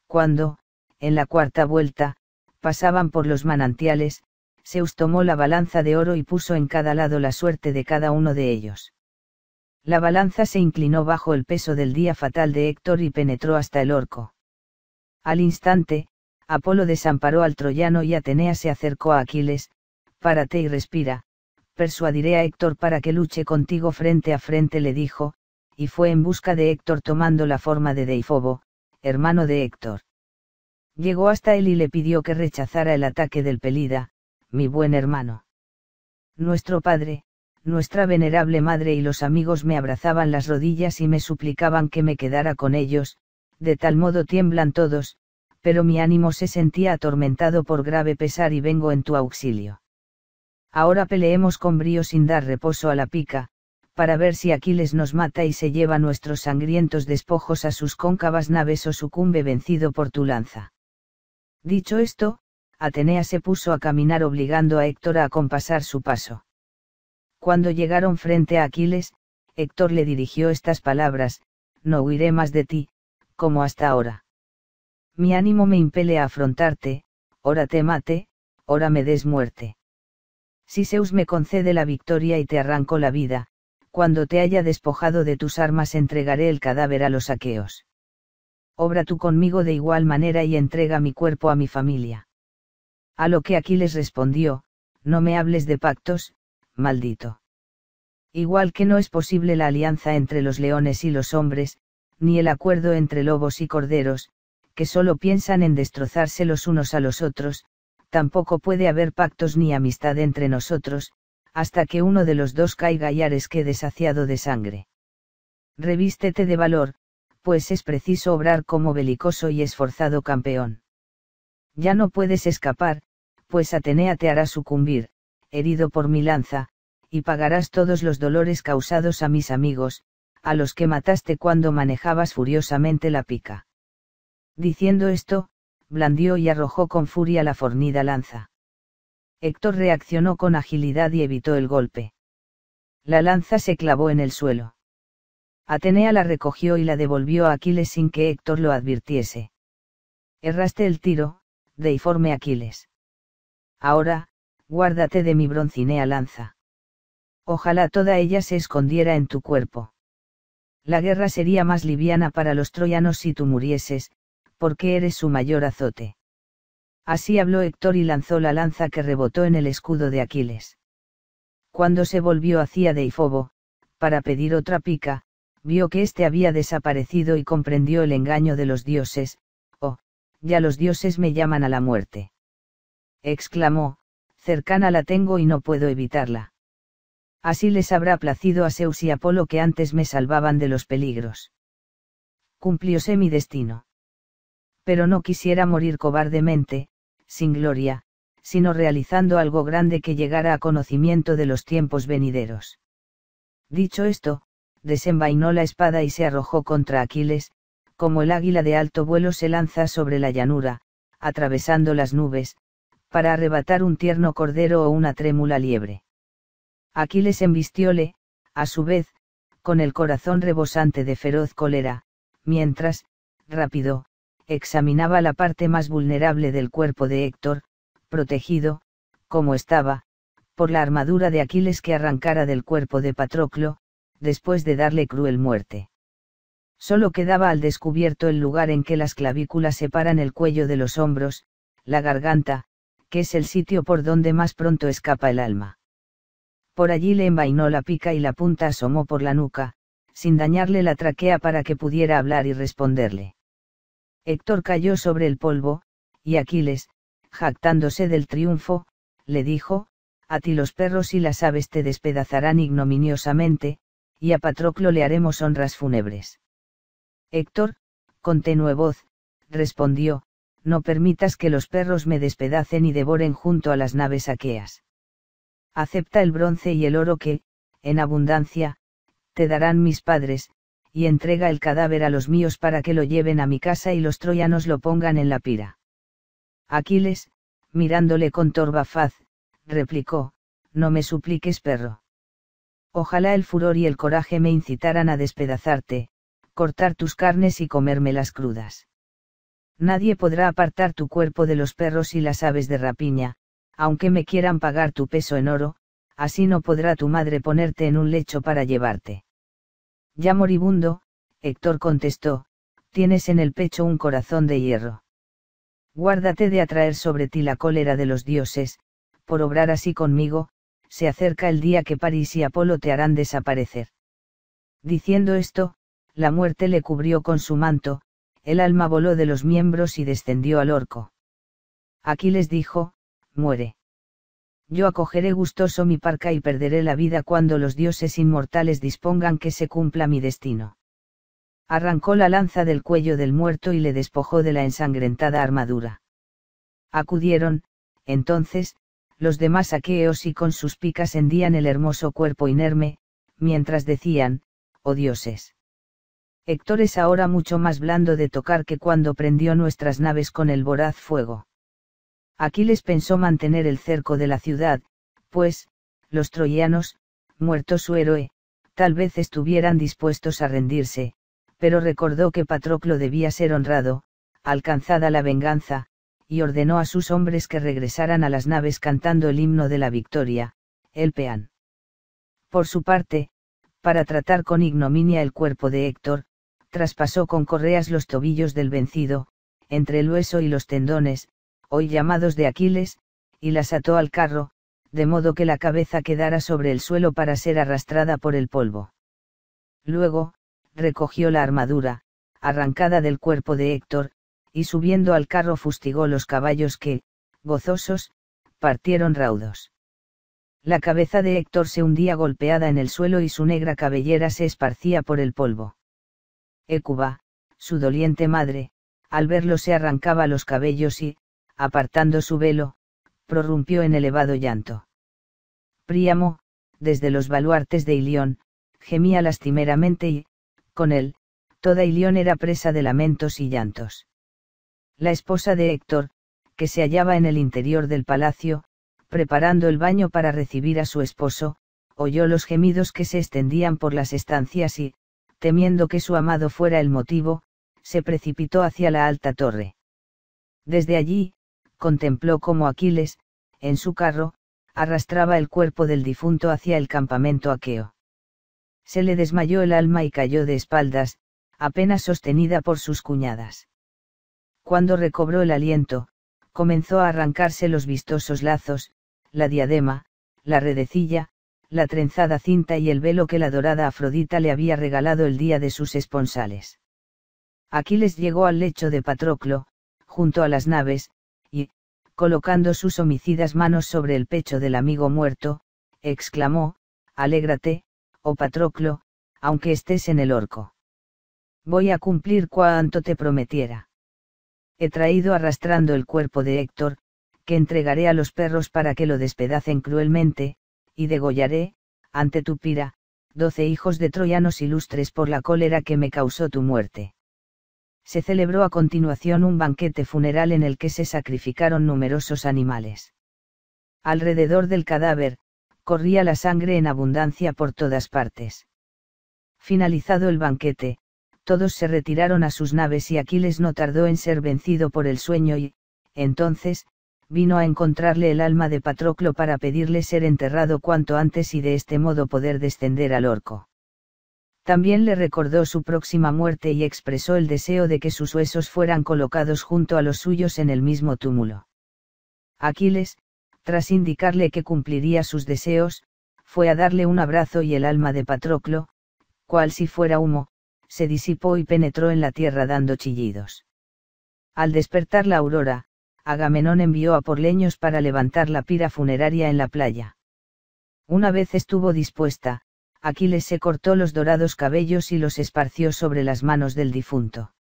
Cuando, en la cuarta vuelta, pasaban por los manantiales, Zeus tomó la balanza de oro y puso en cada lado la suerte de cada uno de ellos. La balanza se inclinó bajo el peso del día fatal de Héctor y penetró hasta el orco. Al instante, Apolo desamparó al troyano y Atenea se acercó a Aquiles, párate y respira, persuadiré a Héctor para que luche contigo frente a frente le dijo, y fue en busca de Héctor tomando la forma de Deifobo, hermano de Héctor. Llegó hasta él y le pidió que rechazara el ataque del Pelida, mi buen hermano. Nuestro padre, nuestra venerable madre y los amigos me abrazaban las rodillas y me suplicaban que me quedara con ellos, de tal modo tiemblan todos, pero mi ánimo se sentía atormentado por grave pesar y vengo en tu auxilio. Ahora peleemos con brío sin dar reposo a la pica, para ver si Aquiles nos mata y se lleva nuestros sangrientos despojos a sus cóncavas naves o sucumbe vencido por tu lanza. Dicho esto, Atenea se puso a caminar obligando a Héctor a compasar su paso. Cuando llegaron frente a Aquiles, Héctor le dirigió estas palabras, no huiré más de ti, como hasta ahora. Mi ánimo me impele a afrontarte, ora te mate, ora me des muerte. Si Zeus me concede la victoria y te arranco la vida, cuando te haya despojado de tus armas entregaré el cadáver a los aqueos. Obra tú conmigo de igual manera y entrega mi cuerpo a mi familia. A lo que Aquiles respondió, no me hables de pactos, maldito. Igual que no es posible la alianza entre los leones y los hombres, ni el acuerdo entre lobos y corderos, que solo piensan en destrozarse los unos a los otros, tampoco puede haber pactos ni amistad entre nosotros, hasta que uno de los dos caiga y ares quede saciado de sangre. Revístete de valor, pues es preciso obrar como belicoso y esforzado campeón. Ya no puedes escapar, pues Atenea te hará sucumbir, herido por mi lanza, y pagarás todos los dolores causados a mis amigos, a los que mataste cuando manejabas furiosamente la pica. Diciendo esto, blandió y arrojó con furia la fornida lanza. Héctor reaccionó con agilidad y evitó el golpe. La lanza se clavó en el suelo. Atenea la recogió y la devolvió a Aquiles sin que Héctor lo advirtiese. Erraste el tiro, deiforme Aquiles. Ahora, guárdate de mi broncinea lanza. Ojalá toda ella se escondiera en tu cuerpo. La guerra sería más liviana para los troyanos si tú murieses, porque eres su mayor azote. Así habló Héctor y lanzó la lanza que rebotó en el escudo de Aquiles. Cuando se volvió hacia Deifobo, para pedir otra pica, vio que éste había desaparecido y comprendió el engaño de los dioses, oh, ya los dioses me llaman a la muerte. Exclamó, cercana la tengo y no puedo evitarla. Así les habrá placido a Zeus y Apolo que antes me salvaban de los peligros. Cumplióse mi destino. Pero no quisiera morir cobardemente, sin gloria, sino realizando algo grande que llegara a conocimiento de los tiempos venideros. Dicho esto, desenvainó la espada y se arrojó contra Aquiles, como el águila de alto vuelo se lanza sobre la llanura, atravesando las nubes, para arrebatar un tierno cordero o una trémula liebre. Aquiles embistióle, a su vez, con el corazón rebosante de feroz cólera, mientras, rápido, examinaba la parte más vulnerable del cuerpo de Héctor, protegido, como estaba, por la armadura de Aquiles que arrancara del cuerpo de Patroclo, después de darle cruel muerte. Solo quedaba al descubierto el lugar en que las clavículas separan el cuello de los hombros, la garganta, que es el sitio por donde más pronto escapa el alma por allí le envainó la pica y la punta asomó por la nuca, sin dañarle la traquea para que pudiera hablar y responderle. Héctor cayó sobre el polvo, y Aquiles, jactándose del triunfo, le dijo, A ti los perros y las aves te despedazarán ignominiosamente, y a Patroclo le haremos honras fúnebres. Héctor, con tenue voz, respondió, No permitas que los perros me despedacen y devoren junto a las naves aqueas acepta el bronce y el oro que, en abundancia, te darán mis padres, y entrega el cadáver a los míos para que lo lleven a mi casa y los troyanos lo pongan en la pira. Aquiles, mirándole con torva faz, replicó, no me supliques perro. Ojalá el furor y el coraje me incitaran a despedazarte, cortar tus carnes y comérmelas crudas. Nadie podrá apartar tu cuerpo de los perros y las aves de rapiña, aunque me quieran pagar tu peso en oro, así no podrá tu madre ponerte en un lecho para llevarte. Ya moribundo, Héctor contestó, tienes en el pecho un corazón de hierro. Guárdate de atraer sobre ti la cólera de los dioses, por obrar así conmigo, se acerca el día que París y Apolo te harán desaparecer. Diciendo esto, la muerte le cubrió con su manto, el alma voló de los miembros y descendió al orco. Aquiles dijo, muere. Yo acogeré gustoso mi parca y perderé la vida cuando los dioses inmortales dispongan que se cumpla mi destino. Arrancó la lanza del cuello del muerto y le despojó de la ensangrentada armadura. Acudieron, entonces, los demás aqueos y con sus picas hendían el hermoso cuerpo inerme, mientras decían, oh dioses. Héctor es ahora mucho más blando de tocar que cuando prendió nuestras naves con el voraz fuego. Aquiles pensó mantener el cerco de la ciudad, pues, los troyanos, muerto su héroe, tal vez estuvieran dispuestos a rendirse, pero recordó que Patroclo debía ser honrado, alcanzada la venganza, y ordenó a sus hombres que regresaran a las naves cantando el himno de la victoria, el peán. Por su parte, para tratar con ignominia el cuerpo de Héctor, traspasó con correas los tobillos del vencido, entre el hueso y los tendones, hoy llamados de Aquiles, y las ató al carro, de modo que la cabeza quedara sobre el suelo para ser arrastrada por el polvo. Luego, recogió la armadura, arrancada del cuerpo de Héctor, y subiendo al carro fustigó los caballos que, gozosos, partieron raudos. La cabeza de Héctor se hundía golpeada en el suelo y su negra cabellera se esparcía por el polvo. Écuba, su doliente madre, al verlo se arrancaba los cabellos y, apartando su velo, prorrumpió en elevado llanto. Príamo, desde los baluartes de Ilión, gemía lastimeramente y, con él, toda Ilión era presa de lamentos y llantos. La esposa de Héctor, que se hallaba en el interior del palacio, preparando el baño para recibir a su esposo, oyó los gemidos que se extendían por las estancias y, temiendo que su amado fuera el motivo, se precipitó hacia la alta torre. Desde allí, contempló cómo Aquiles, en su carro, arrastraba el cuerpo del difunto hacia el campamento aqueo. Se le desmayó el alma y cayó de espaldas, apenas sostenida por sus cuñadas. Cuando recobró el aliento, comenzó a arrancarse los vistosos lazos, la diadema, la redecilla, la trenzada cinta y el velo que la dorada Afrodita le había regalado el día de sus esponsales. Aquiles llegó al lecho de Patroclo, junto a las naves, colocando sus homicidas manos sobre el pecho del amigo muerto, exclamó, Alégrate, oh Patroclo, aunque estés en el orco. Voy a cumplir cuanto te prometiera. He traído arrastrando el cuerpo de Héctor, que entregaré a los perros para que lo despedacen cruelmente, y degollaré, ante tu pira, doce hijos de troyanos ilustres por la cólera que me causó tu muerte se celebró a continuación un banquete funeral en el que se sacrificaron numerosos animales. Alrededor del cadáver, corría la sangre en abundancia por todas partes. Finalizado el banquete, todos se retiraron a sus naves y Aquiles no tardó en ser vencido por el sueño y, entonces, vino a encontrarle el alma de Patroclo para pedirle ser enterrado cuanto antes y de este modo poder descender al orco también le recordó su próxima muerte y expresó el deseo de que sus huesos fueran colocados junto a los suyos en el mismo túmulo. Aquiles, tras indicarle que cumpliría sus deseos, fue a darle un abrazo y el alma de Patroclo, cual si fuera humo, se disipó y penetró en la tierra dando chillidos. Al despertar la aurora, Agamenón envió a Porleños para levantar la pira funeraria en la playa. Una vez estuvo dispuesta, Aquiles se cortó los dorados cabellos y los esparció sobre las manos del difunto.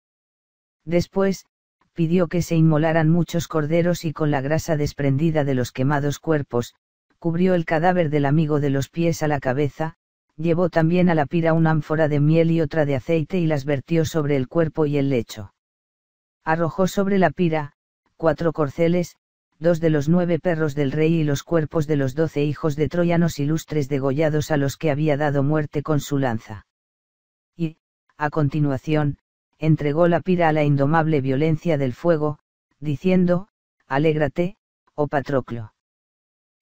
Después, pidió que se inmolaran muchos corderos y con la grasa desprendida de los quemados cuerpos, cubrió el cadáver del amigo de los pies a la cabeza, llevó también a la pira una ánfora de miel y otra de aceite y las vertió sobre el cuerpo y el lecho. Arrojó sobre la pira, cuatro corceles, dos de los nueve perros del rey y los cuerpos de los doce hijos de troyanos ilustres degollados a los que había dado muerte con su lanza. Y, a continuación, entregó la pira a la indomable violencia del fuego, diciendo, Alégrate, oh Patroclo.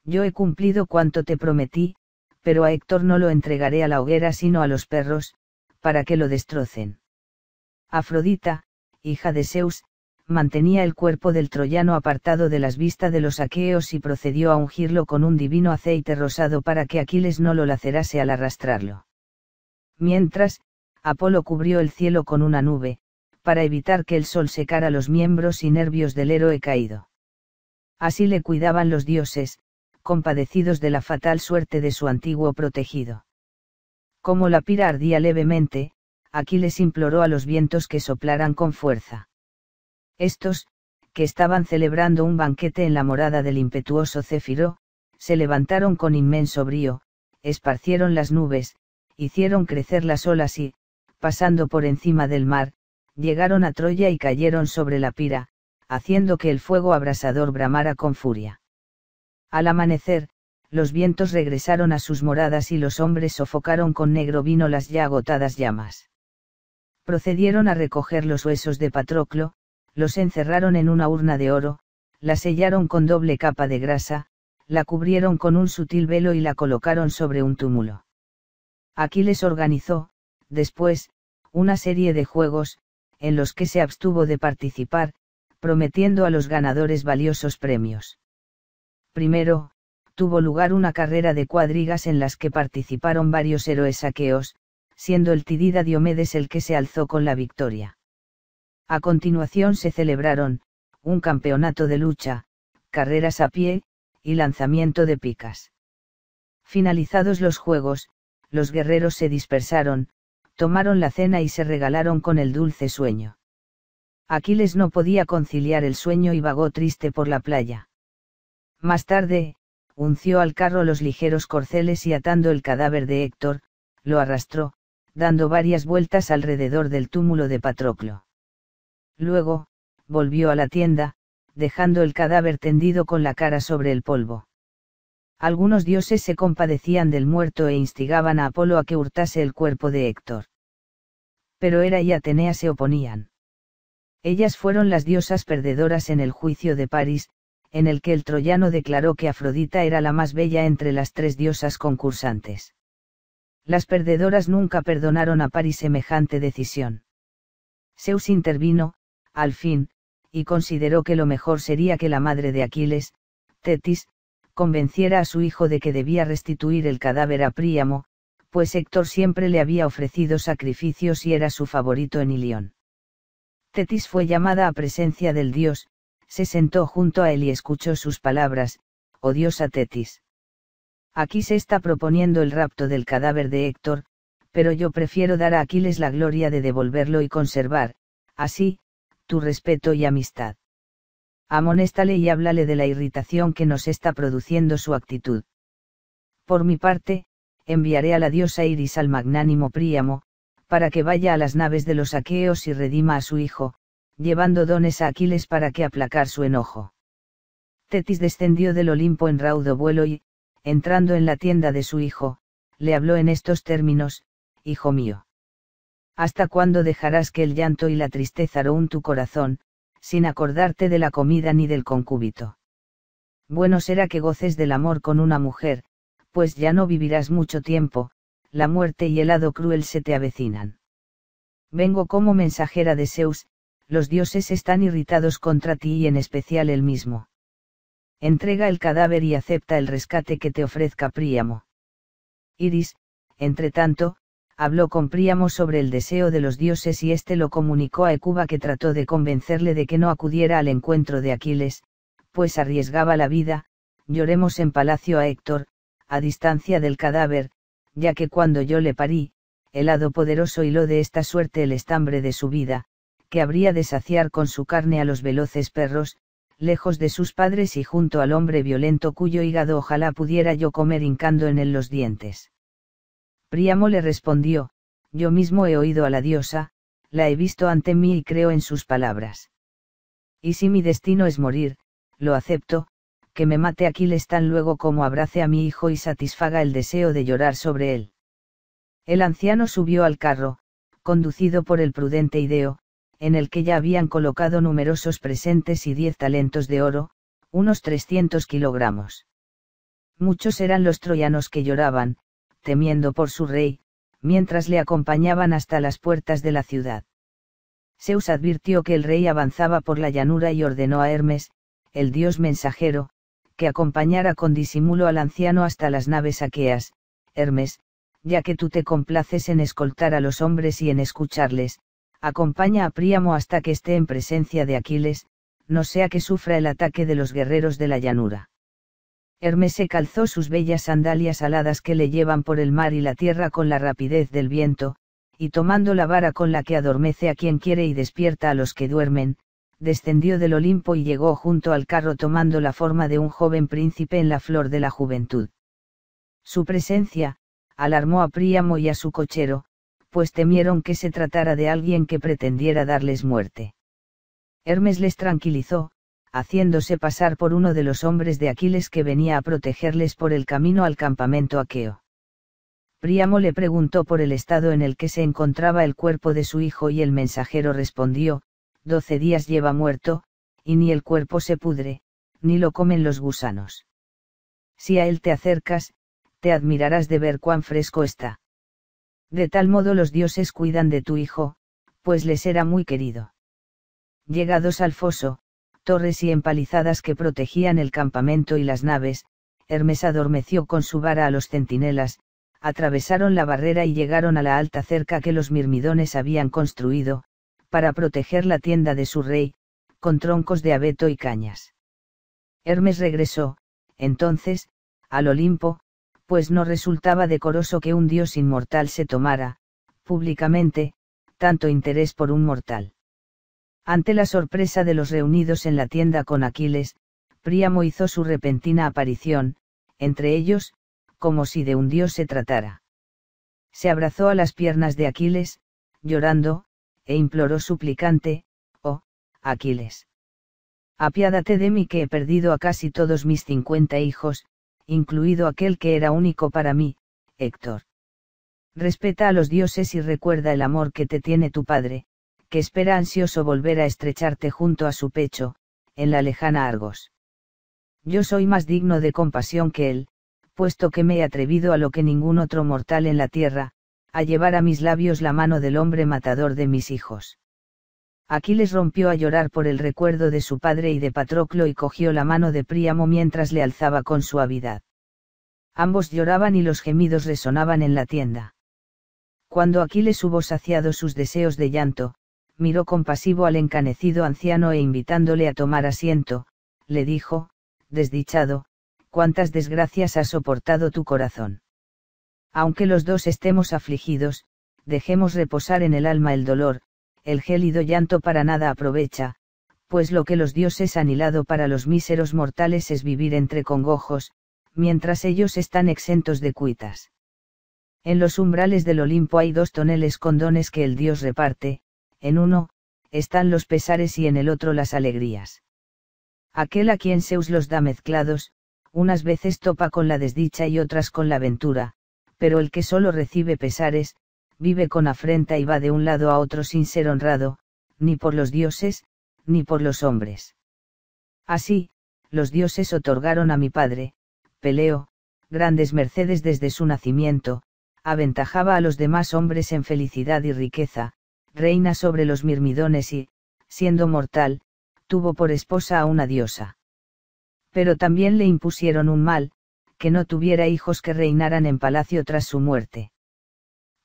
Yo he cumplido cuanto te prometí, pero a Héctor no lo entregaré a la hoguera sino a los perros, para que lo destrocen. Afrodita, hija de Zeus, mantenía el cuerpo del troyano apartado de las vistas de los aqueos y procedió a ungirlo con un divino aceite rosado para que Aquiles no lo lacerase al arrastrarlo. Mientras, Apolo cubrió el cielo con una nube, para evitar que el sol secara los miembros y nervios del héroe caído. Así le cuidaban los dioses, compadecidos de la fatal suerte de su antiguo protegido. Como la pira ardía levemente, Aquiles imploró a los vientos que soplaran con fuerza. Estos, que estaban celebrando un banquete en la morada del impetuoso Céfiro, se levantaron con inmenso brío, esparcieron las nubes, hicieron crecer las olas y, pasando por encima del mar, llegaron a Troya y cayeron sobre la pira, haciendo que el fuego abrasador bramara con furia. Al amanecer, los vientos regresaron a sus moradas y los hombres sofocaron con negro vino las ya agotadas llamas. Procedieron a recoger los huesos de Patroclo, los encerraron en una urna de oro, la sellaron con doble capa de grasa, la cubrieron con un sutil velo y la colocaron sobre un túmulo. Aquiles organizó, después, una serie de juegos, en los que se abstuvo de participar, prometiendo a los ganadores valiosos premios. Primero, tuvo lugar una carrera de cuadrigas en las que participaron varios héroes aqueos, siendo el Tidida Diomedes el que se alzó con la victoria. A continuación se celebraron, un campeonato de lucha, carreras a pie, y lanzamiento de picas. Finalizados los juegos, los guerreros se dispersaron, tomaron la cena y se regalaron con el dulce sueño. Aquiles no podía conciliar el sueño y vagó triste por la playa. Más tarde, unció al carro los ligeros corceles y atando el cadáver de Héctor, lo arrastró, dando varias vueltas alrededor del túmulo de Patroclo. Luego, volvió a la tienda, dejando el cadáver tendido con la cara sobre el polvo. Algunos dioses se compadecían del muerto e instigaban a Apolo a que hurtase el cuerpo de Héctor. Pero Hera y Atenea se oponían. Ellas fueron las diosas perdedoras en el juicio de París, en el que el troyano declaró que Afrodita era la más bella entre las tres diosas concursantes. Las perdedoras nunca perdonaron a París semejante decisión. Zeus intervino, al fin, y consideró que lo mejor sería que la madre de Aquiles, Tetis, convenciera a su hijo de que debía restituir el cadáver a Príamo, pues Héctor siempre le había ofrecido sacrificios y era su favorito en Ilión. Tetis fue llamada a presencia del dios, se sentó junto a él y escuchó sus palabras, oh Diosa Tetis. Aquí se está proponiendo el rapto del cadáver de Héctor, pero yo prefiero dar a Aquiles la gloria de devolverlo y conservar, así, tu respeto y amistad. Amonéstale y háblale de la irritación que nos está produciendo su actitud. Por mi parte, enviaré a la diosa Iris al magnánimo Príamo, para que vaya a las naves de los aqueos y redima a su hijo, llevando dones a Aquiles para que aplacar su enojo. Tetis descendió del Olimpo en raudo vuelo y, entrando en la tienda de su hijo, le habló en estos términos, Hijo mío. ¿Hasta cuándo dejarás que el llanto y la tristeza roun tu corazón, sin acordarte de la comida ni del concúbito? Bueno será que goces del amor con una mujer, pues ya no vivirás mucho tiempo, la muerte y el hado cruel se te avecinan. Vengo como mensajera de Zeus, los dioses están irritados contra ti y en especial el mismo. Entrega el cadáver y acepta el rescate que te ofrezca Príamo. Iris, entretanto... tanto, habló con Príamo sobre el deseo de los dioses y éste lo comunicó a Ecuba que trató de convencerle de que no acudiera al encuentro de Aquiles, pues arriesgaba la vida, lloremos en palacio a Héctor, a distancia del cadáver, ya que cuando yo le parí, el hado poderoso hiló de esta suerte el estambre de su vida, que habría de saciar con su carne a los veloces perros, lejos de sus padres y junto al hombre violento cuyo hígado ojalá pudiera yo comer hincando en él los dientes Priamo le respondió, yo mismo he oído a la diosa, la he visto ante mí y creo en sus palabras. Y si mi destino es morir, lo acepto, que me mate Aquiles tan luego como abrace a mi hijo y satisfaga el deseo de llorar sobre él. El anciano subió al carro, conducido por el prudente Ideo, en el que ya habían colocado numerosos presentes y diez talentos de oro, unos 300 kilogramos. Muchos eran los troyanos que lloraban, temiendo por su rey, mientras le acompañaban hasta las puertas de la ciudad. Zeus advirtió que el rey avanzaba por la llanura y ordenó a Hermes, el dios mensajero, que acompañara con disimulo al anciano hasta las naves aqueas, Hermes, ya que tú te complaces en escoltar a los hombres y en escucharles, acompaña a Príamo hasta que esté en presencia de Aquiles, no sea que sufra el ataque de los guerreros de la llanura. Hermes se calzó sus bellas sandalias aladas que le llevan por el mar y la tierra con la rapidez del viento, y tomando la vara con la que adormece a quien quiere y despierta a los que duermen, descendió del Olimpo y llegó junto al carro tomando la forma de un joven príncipe en la flor de la juventud. Su presencia, alarmó a Príamo y a su cochero, pues temieron que se tratara de alguien que pretendiera darles muerte. Hermes les tranquilizó, haciéndose pasar por uno de los hombres de Aquiles que venía a protegerles por el camino al campamento aqueo. Príamo le preguntó por el estado en el que se encontraba el cuerpo de su hijo y el mensajero respondió, doce días lleva muerto, y ni el cuerpo se pudre, ni lo comen los gusanos. Si a él te acercas, te admirarás de ver cuán fresco está. De tal modo los dioses cuidan de tu hijo, pues les era muy querido. Llegados al foso, torres y empalizadas que protegían el campamento y las naves, Hermes adormeció con su vara a los centinelas, atravesaron la barrera y llegaron a la alta cerca que los mirmidones habían construido, para proteger la tienda de su rey, con troncos de abeto y cañas. Hermes regresó, entonces, al Olimpo, pues no resultaba decoroso que un dios inmortal se tomara, públicamente, tanto interés por un mortal. Ante la sorpresa de los reunidos en la tienda con Aquiles, Príamo hizo su repentina aparición, entre ellos, como si de un dios se tratara. Se abrazó a las piernas de Aquiles, llorando, e imploró suplicante, Oh, Aquiles. Apiádate de mí que he perdido a casi todos mis cincuenta hijos, incluido aquel que era único para mí, Héctor. Respeta a los dioses y recuerda el amor que te tiene tu padre, que espera ansioso volver a estrecharte junto a su pecho, en la lejana Argos. Yo soy más digno de compasión que él, puesto que me he atrevido a lo que ningún otro mortal en la tierra, a llevar a mis labios la mano del hombre matador de mis hijos. Aquiles rompió a llorar por el recuerdo de su padre y de Patroclo y cogió la mano de Príamo mientras le alzaba con suavidad. Ambos lloraban y los gemidos resonaban en la tienda. Cuando Aquiles hubo saciado sus deseos de llanto, miró compasivo al encanecido anciano e invitándole a tomar asiento, le dijo, desdichado, cuántas desgracias ha soportado tu corazón. Aunque los dos estemos afligidos, dejemos reposar en el alma el dolor, el gélido llanto para nada aprovecha, pues lo que los dioses han hilado para los míseros mortales es vivir entre congojos, mientras ellos están exentos de cuitas. En los umbrales del Olimpo hay dos toneles con dones que el dios reparte, en uno, están los pesares y en el otro las alegrías. Aquel a quien Zeus los da mezclados, unas veces topa con la desdicha y otras con la ventura, pero el que solo recibe pesares, vive con afrenta y va de un lado a otro sin ser honrado, ni por los dioses, ni por los hombres. Así, los dioses otorgaron a mi padre, Peleo, grandes mercedes desde su nacimiento, aventajaba a los demás hombres en felicidad y riqueza, reina sobre los mirmidones y, siendo mortal, tuvo por esposa a una diosa. Pero también le impusieron un mal, que no tuviera hijos que reinaran en palacio tras su muerte.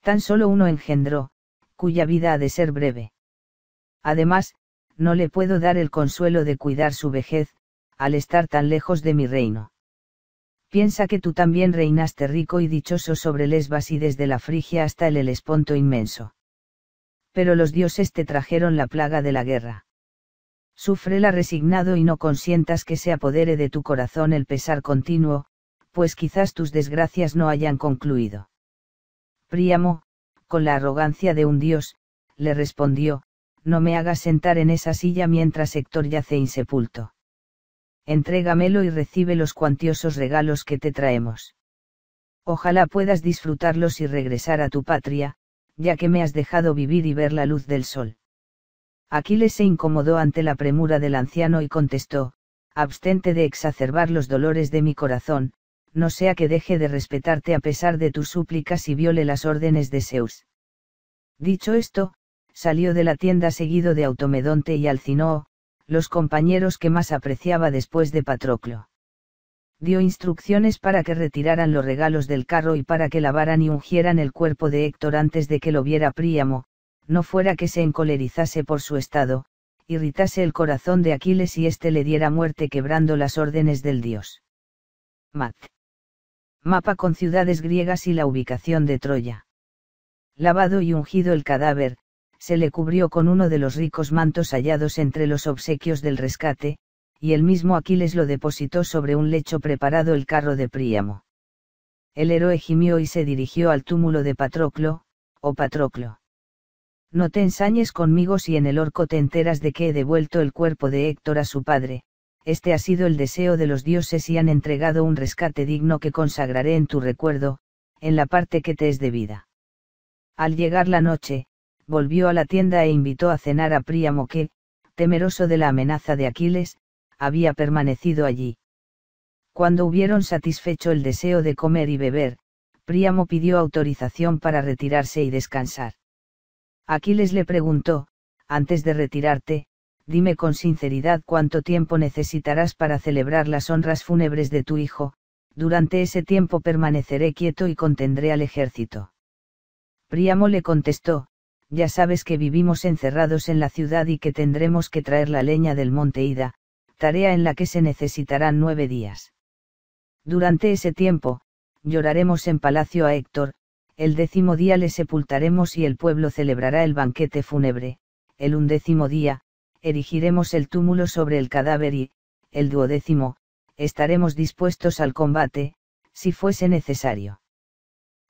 Tan solo uno engendró, cuya vida ha de ser breve. Además, no le puedo dar el consuelo de cuidar su vejez, al estar tan lejos de mi reino. Piensa que tú también reinaste rico y dichoso sobre Lesbas y desde la Frigia hasta el Helesponto inmenso pero los dioses te trajeron la plaga de la guerra. Sufrela resignado y no consientas que se apodere de tu corazón el pesar continuo, pues quizás tus desgracias no hayan concluido. Príamo, con la arrogancia de un dios, le respondió, no me hagas sentar en esa silla mientras Héctor yace insepulto. Entrégamelo y recibe los cuantiosos regalos que te traemos. Ojalá puedas disfrutarlos y regresar a tu patria, ya que me has dejado vivir y ver la luz del sol. Aquiles se incomodó ante la premura del anciano y contestó, abstente de exacerbar los dolores de mi corazón, no sea que deje de respetarte a pesar de tus súplicas y viole las órdenes de Zeus. Dicho esto, salió de la tienda seguido de Automedonte y Alcinoo, los compañeros que más apreciaba después de Patroclo dio instrucciones para que retiraran los regalos del carro y para que lavaran y ungieran el cuerpo de Héctor antes de que lo viera Príamo, no fuera que se encolerizase por su estado, irritase el corazón de Aquiles y éste le diera muerte quebrando las órdenes del dios. Mat. Mapa con ciudades griegas y la ubicación de Troya. Lavado y ungido el cadáver, se le cubrió con uno de los ricos mantos hallados entre los obsequios del rescate, y el mismo Aquiles lo depositó sobre un lecho preparado el carro de Príamo. El héroe gimió y se dirigió al túmulo de Patroclo, o «Oh Patroclo. No te ensañes conmigo si en el orco te enteras de que he devuelto el cuerpo de Héctor a su padre, este ha sido el deseo de los dioses y han entregado un rescate digno que consagraré en tu recuerdo, en la parte que te es debida. Al llegar la noche, volvió a la tienda e invitó a cenar a Príamo que, temeroso de la amenaza de Aquiles, había permanecido allí. Cuando hubieron satisfecho el deseo de comer y beber, Príamo pidió autorización para retirarse y descansar. Aquiles le preguntó, antes de retirarte, dime con sinceridad cuánto tiempo necesitarás para celebrar las honras fúnebres de tu hijo, durante ese tiempo permaneceré quieto y contendré al ejército. Príamo le contestó, ya sabes que vivimos encerrados en la ciudad y que tendremos que traer la leña del monte Ida, tarea en la que se necesitarán nueve días. Durante ese tiempo, lloraremos en palacio a Héctor, el décimo día le sepultaremos y el pueblo celebrará el banquete fúnebre, el undécimo día, erigiremos el túmulo sobre el cadáver y, el duodécimo, estaremos dispuestos al combate, si fuese necesario.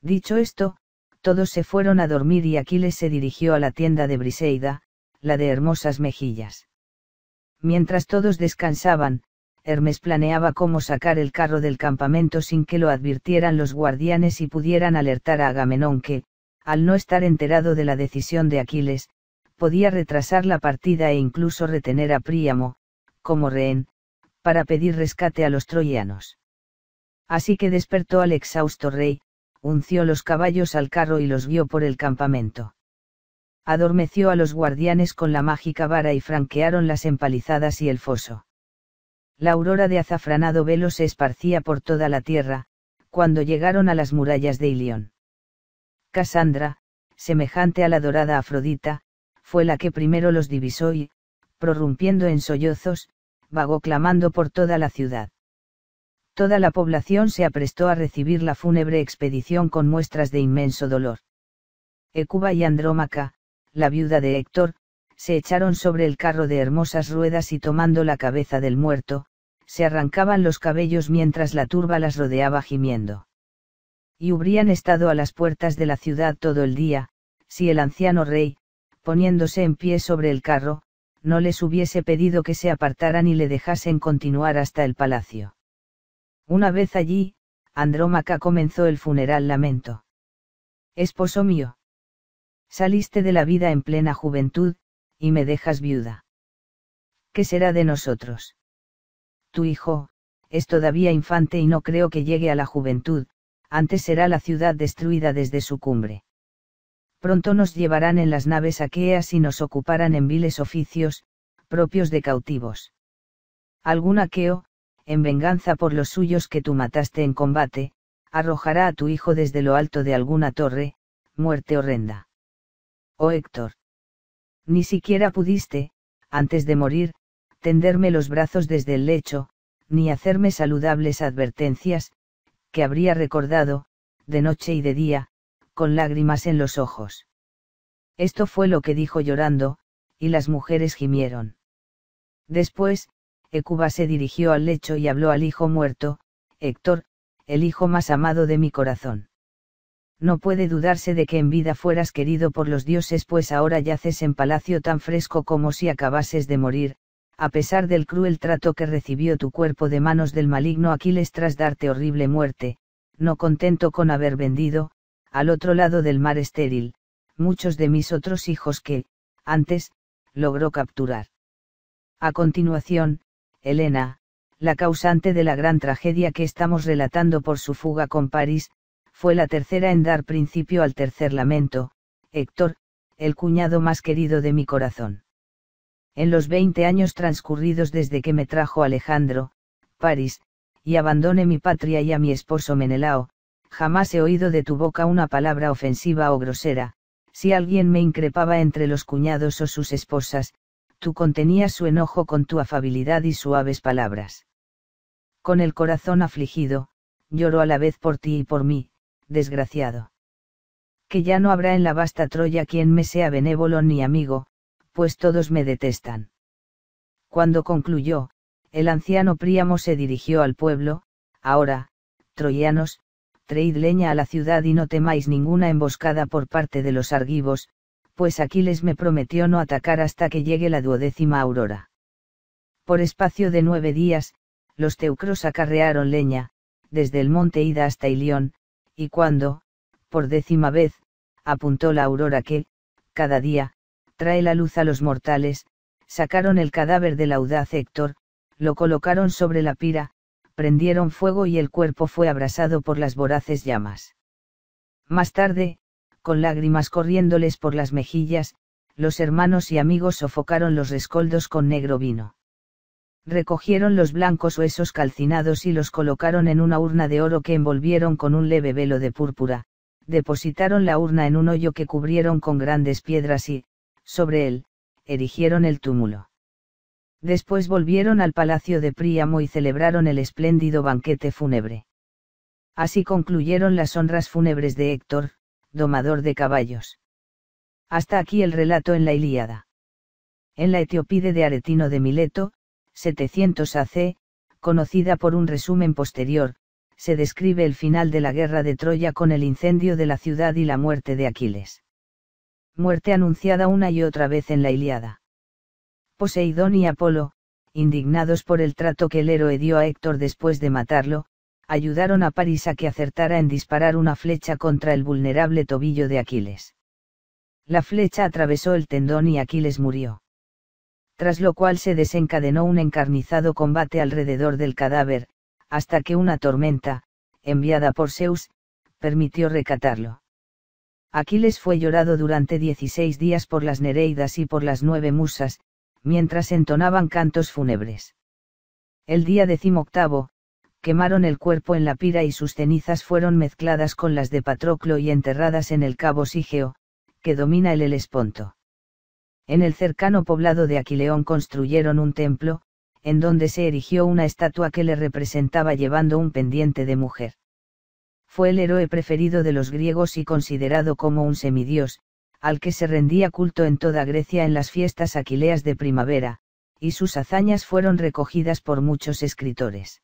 Dicho esto, todos se fueron a dormir y Aquiles se dirigió a la tienda de Briseida, la de hermosas mejillas. Mientras todos descansaban, Hermes planeaba cómo sacar el carro del campamento sin que lo advirtieran los guardianes y pudieran alertar a Agamenón que, al no estar enterado de la decisión de Aquiles, podía retrasar la partida e incluso retener a Príamo, como rehén, para pedir rescate a los troyanos. Así que despertó al exhausto rey, unció los caballos al carro y los guió por el campamento adormeció a los guardianes con la mágica vara y franquearon las empalizadas y el foso. La aurora de azafranado velo se esparcía por toda la tierra, cuando llegaron a las murallas de Ilión. Casandra, semejante a la dorada Afrodita, fue la que primero los divisó y, prorrumpiendo en sollozos, vagó clamando por toda la ciudad. Toda la población se aprestó a recibir la fúnebre expedición con muestras de inmenso dolor. Ecuba y Andrómaca, la viuda de Héctor, se echaron sobre el carro de hermosas ruedas y tomando la cabeza del muerto, se arrancaban los cabellos mientras la turba las rodeaba gimiendo. Y hubrían estado a las puertas de la ciudad todo el día, si el anciano rey, poniéndose en pie sobre el carro, no les hubiese pedido que se apartaran y le dejasen continuar hasta el palacio. Una vez allí, Andrómaca comenzó el funeral lamento. Esposo mío. Saliste de la vida en plena juventud, y me dejas viuda. ¿Qué será de nosotros? Tu hijo, es todavía infante y no creo que llegue a la juventud, antes será la ciudad destruida desde su cumbre. Pronto nos llevarán en las naves aqueas y nos ocuparán en viles oficios, propios de cautivos. Algún aqueo, en venganza por los suyos que tú mataste en combate, arrojará a tu hijo desde lo alto de alguna torre, muerte horrenda. Oh Héctor. Ni siquiera pudiste, antes de morir, tenderme los brazos desde el lecho, ni hacerme saludables advertencias, que habría recordado, de noche y de día, con lágrimas en los ojos. Esto fue lo que dijo llorando, y las mujeres gimieron. Después, Ecuba se dirigió al lecho y habló al hijo muerto, Héctor, el hijo más amado de mi corazón no puede dudarse de que en vida fueras querido por los dioses, pues ahora yaces en palacio tan fresco como si acabases de morir, a pesar del cruel trato que recibió tu cuerpo de manos del maligno Aquiles tras darte horrible muerte, no contento con haber vendido, al otro lado del mar estéril, muchos de mis otros hijos que, antes, logró capturar. A continuación, Helena, la causante de la gran tragedia que estamos relatando por su fuga con París, fue la tercera en dar principio al tercer lamento, Héctor, el cuñado más querido de mi corazón. En los veinte años transcurridos desde que me trajo Alejandro, París, y abandoné mi patria y a mi esposo Menelao, jamás he oído de tu boca una palabra ofensiva o grosera, si alguien me increpaba entre los cuñados o sus esposas, tú contenías su enojo con tu afabilidad y suaves palabras. Con el corazón afligido, lloro a la vez por ti y por mí, desgraciado. Que ya no habrá en la vasta Troya quien me sea benévolo ni amigo, pues todos me detestan. Cuando concluyó, el anciano Príamo se dirigió al pueblo, ahora, troyanos, traid leña a la ciudad y no temáis ninguna emboscada por parte de los argivos, pues Aquiles me prometió no atacar hasta que llegue la duodécima aurora. Por espacio de nueve días, los teucros acarrearon leña, desde el monte Ida hasta Ilión, y cuando, por décima vez, apuntó la aurora que, cada día, trae la luz a los mortales, sacaron el cadáver del audaz Héctor, lo colocaron sobre la pira, prendieron fuego y el cuerpo fue abrasado por las voraces llamas. Más tarde, con lágrimas corriéndoles por las mejillas, los hermanos y amigos sofocaron los rescoldos con negro vino recogieron los blancos huesos calcinados y los colocaron en una urna de oro que envolvieron con un leve velo de púrpura, depositaron la urna en un hoyo que cubrieron con grandes piedras y, sobre él, erigieron el túmulo. Después volvieron al palacio de Príamo y celebraron el espléndido banquete fúnebre. Así concluyeron las honras fúnebres de Héctor, domador de caballos. Hasta aquí el relato en la Ilíada. En la Etiopide de Aretino de Mileto, 700 AC, conocida por un resumen posterior, se describe el final de la guerra de Troya con el incendio de la ciudad y la muerte de Aquiles. Muerte anunciada una y otra vez en la Iliada. Poseidón y Apolo, indignados por el trato que el héroe dio a Héctor después de matarlo, ayudaron a París a que acertara en disparar una flecha contra el vulnerable tobillo de Aquiles. La flecha atravesó el tendón y Aquiles murió tras lo cual se desencadenó un encarnizado combate alrededor del cadáver, hasta que una tormenta, enviada por Zeus, permitió recatarlo. Aquiles fue llorado durante dieciséis días por las Nereidas y por las nueve musas, mientras entonaban cantos fúnebres. El día decimoctavo, quemaron el cuerpo en la pira y sus cenizas fueron mezcladas con las de Patroclo y enterradas en el cabo Sigeo, que domina el Helesponto. En el cercano poblado de Aquileón construyeron un templo, en donde se erigió una estatua que le representaba llevando un pendiente de mujer. Fue el héroe preferido de los griegos y considerado como un semidios, al que se rendía culto en toda Grecia en las fiestas aquileas de primavera, y sus hazañas fueron recogidas por muchos escritores.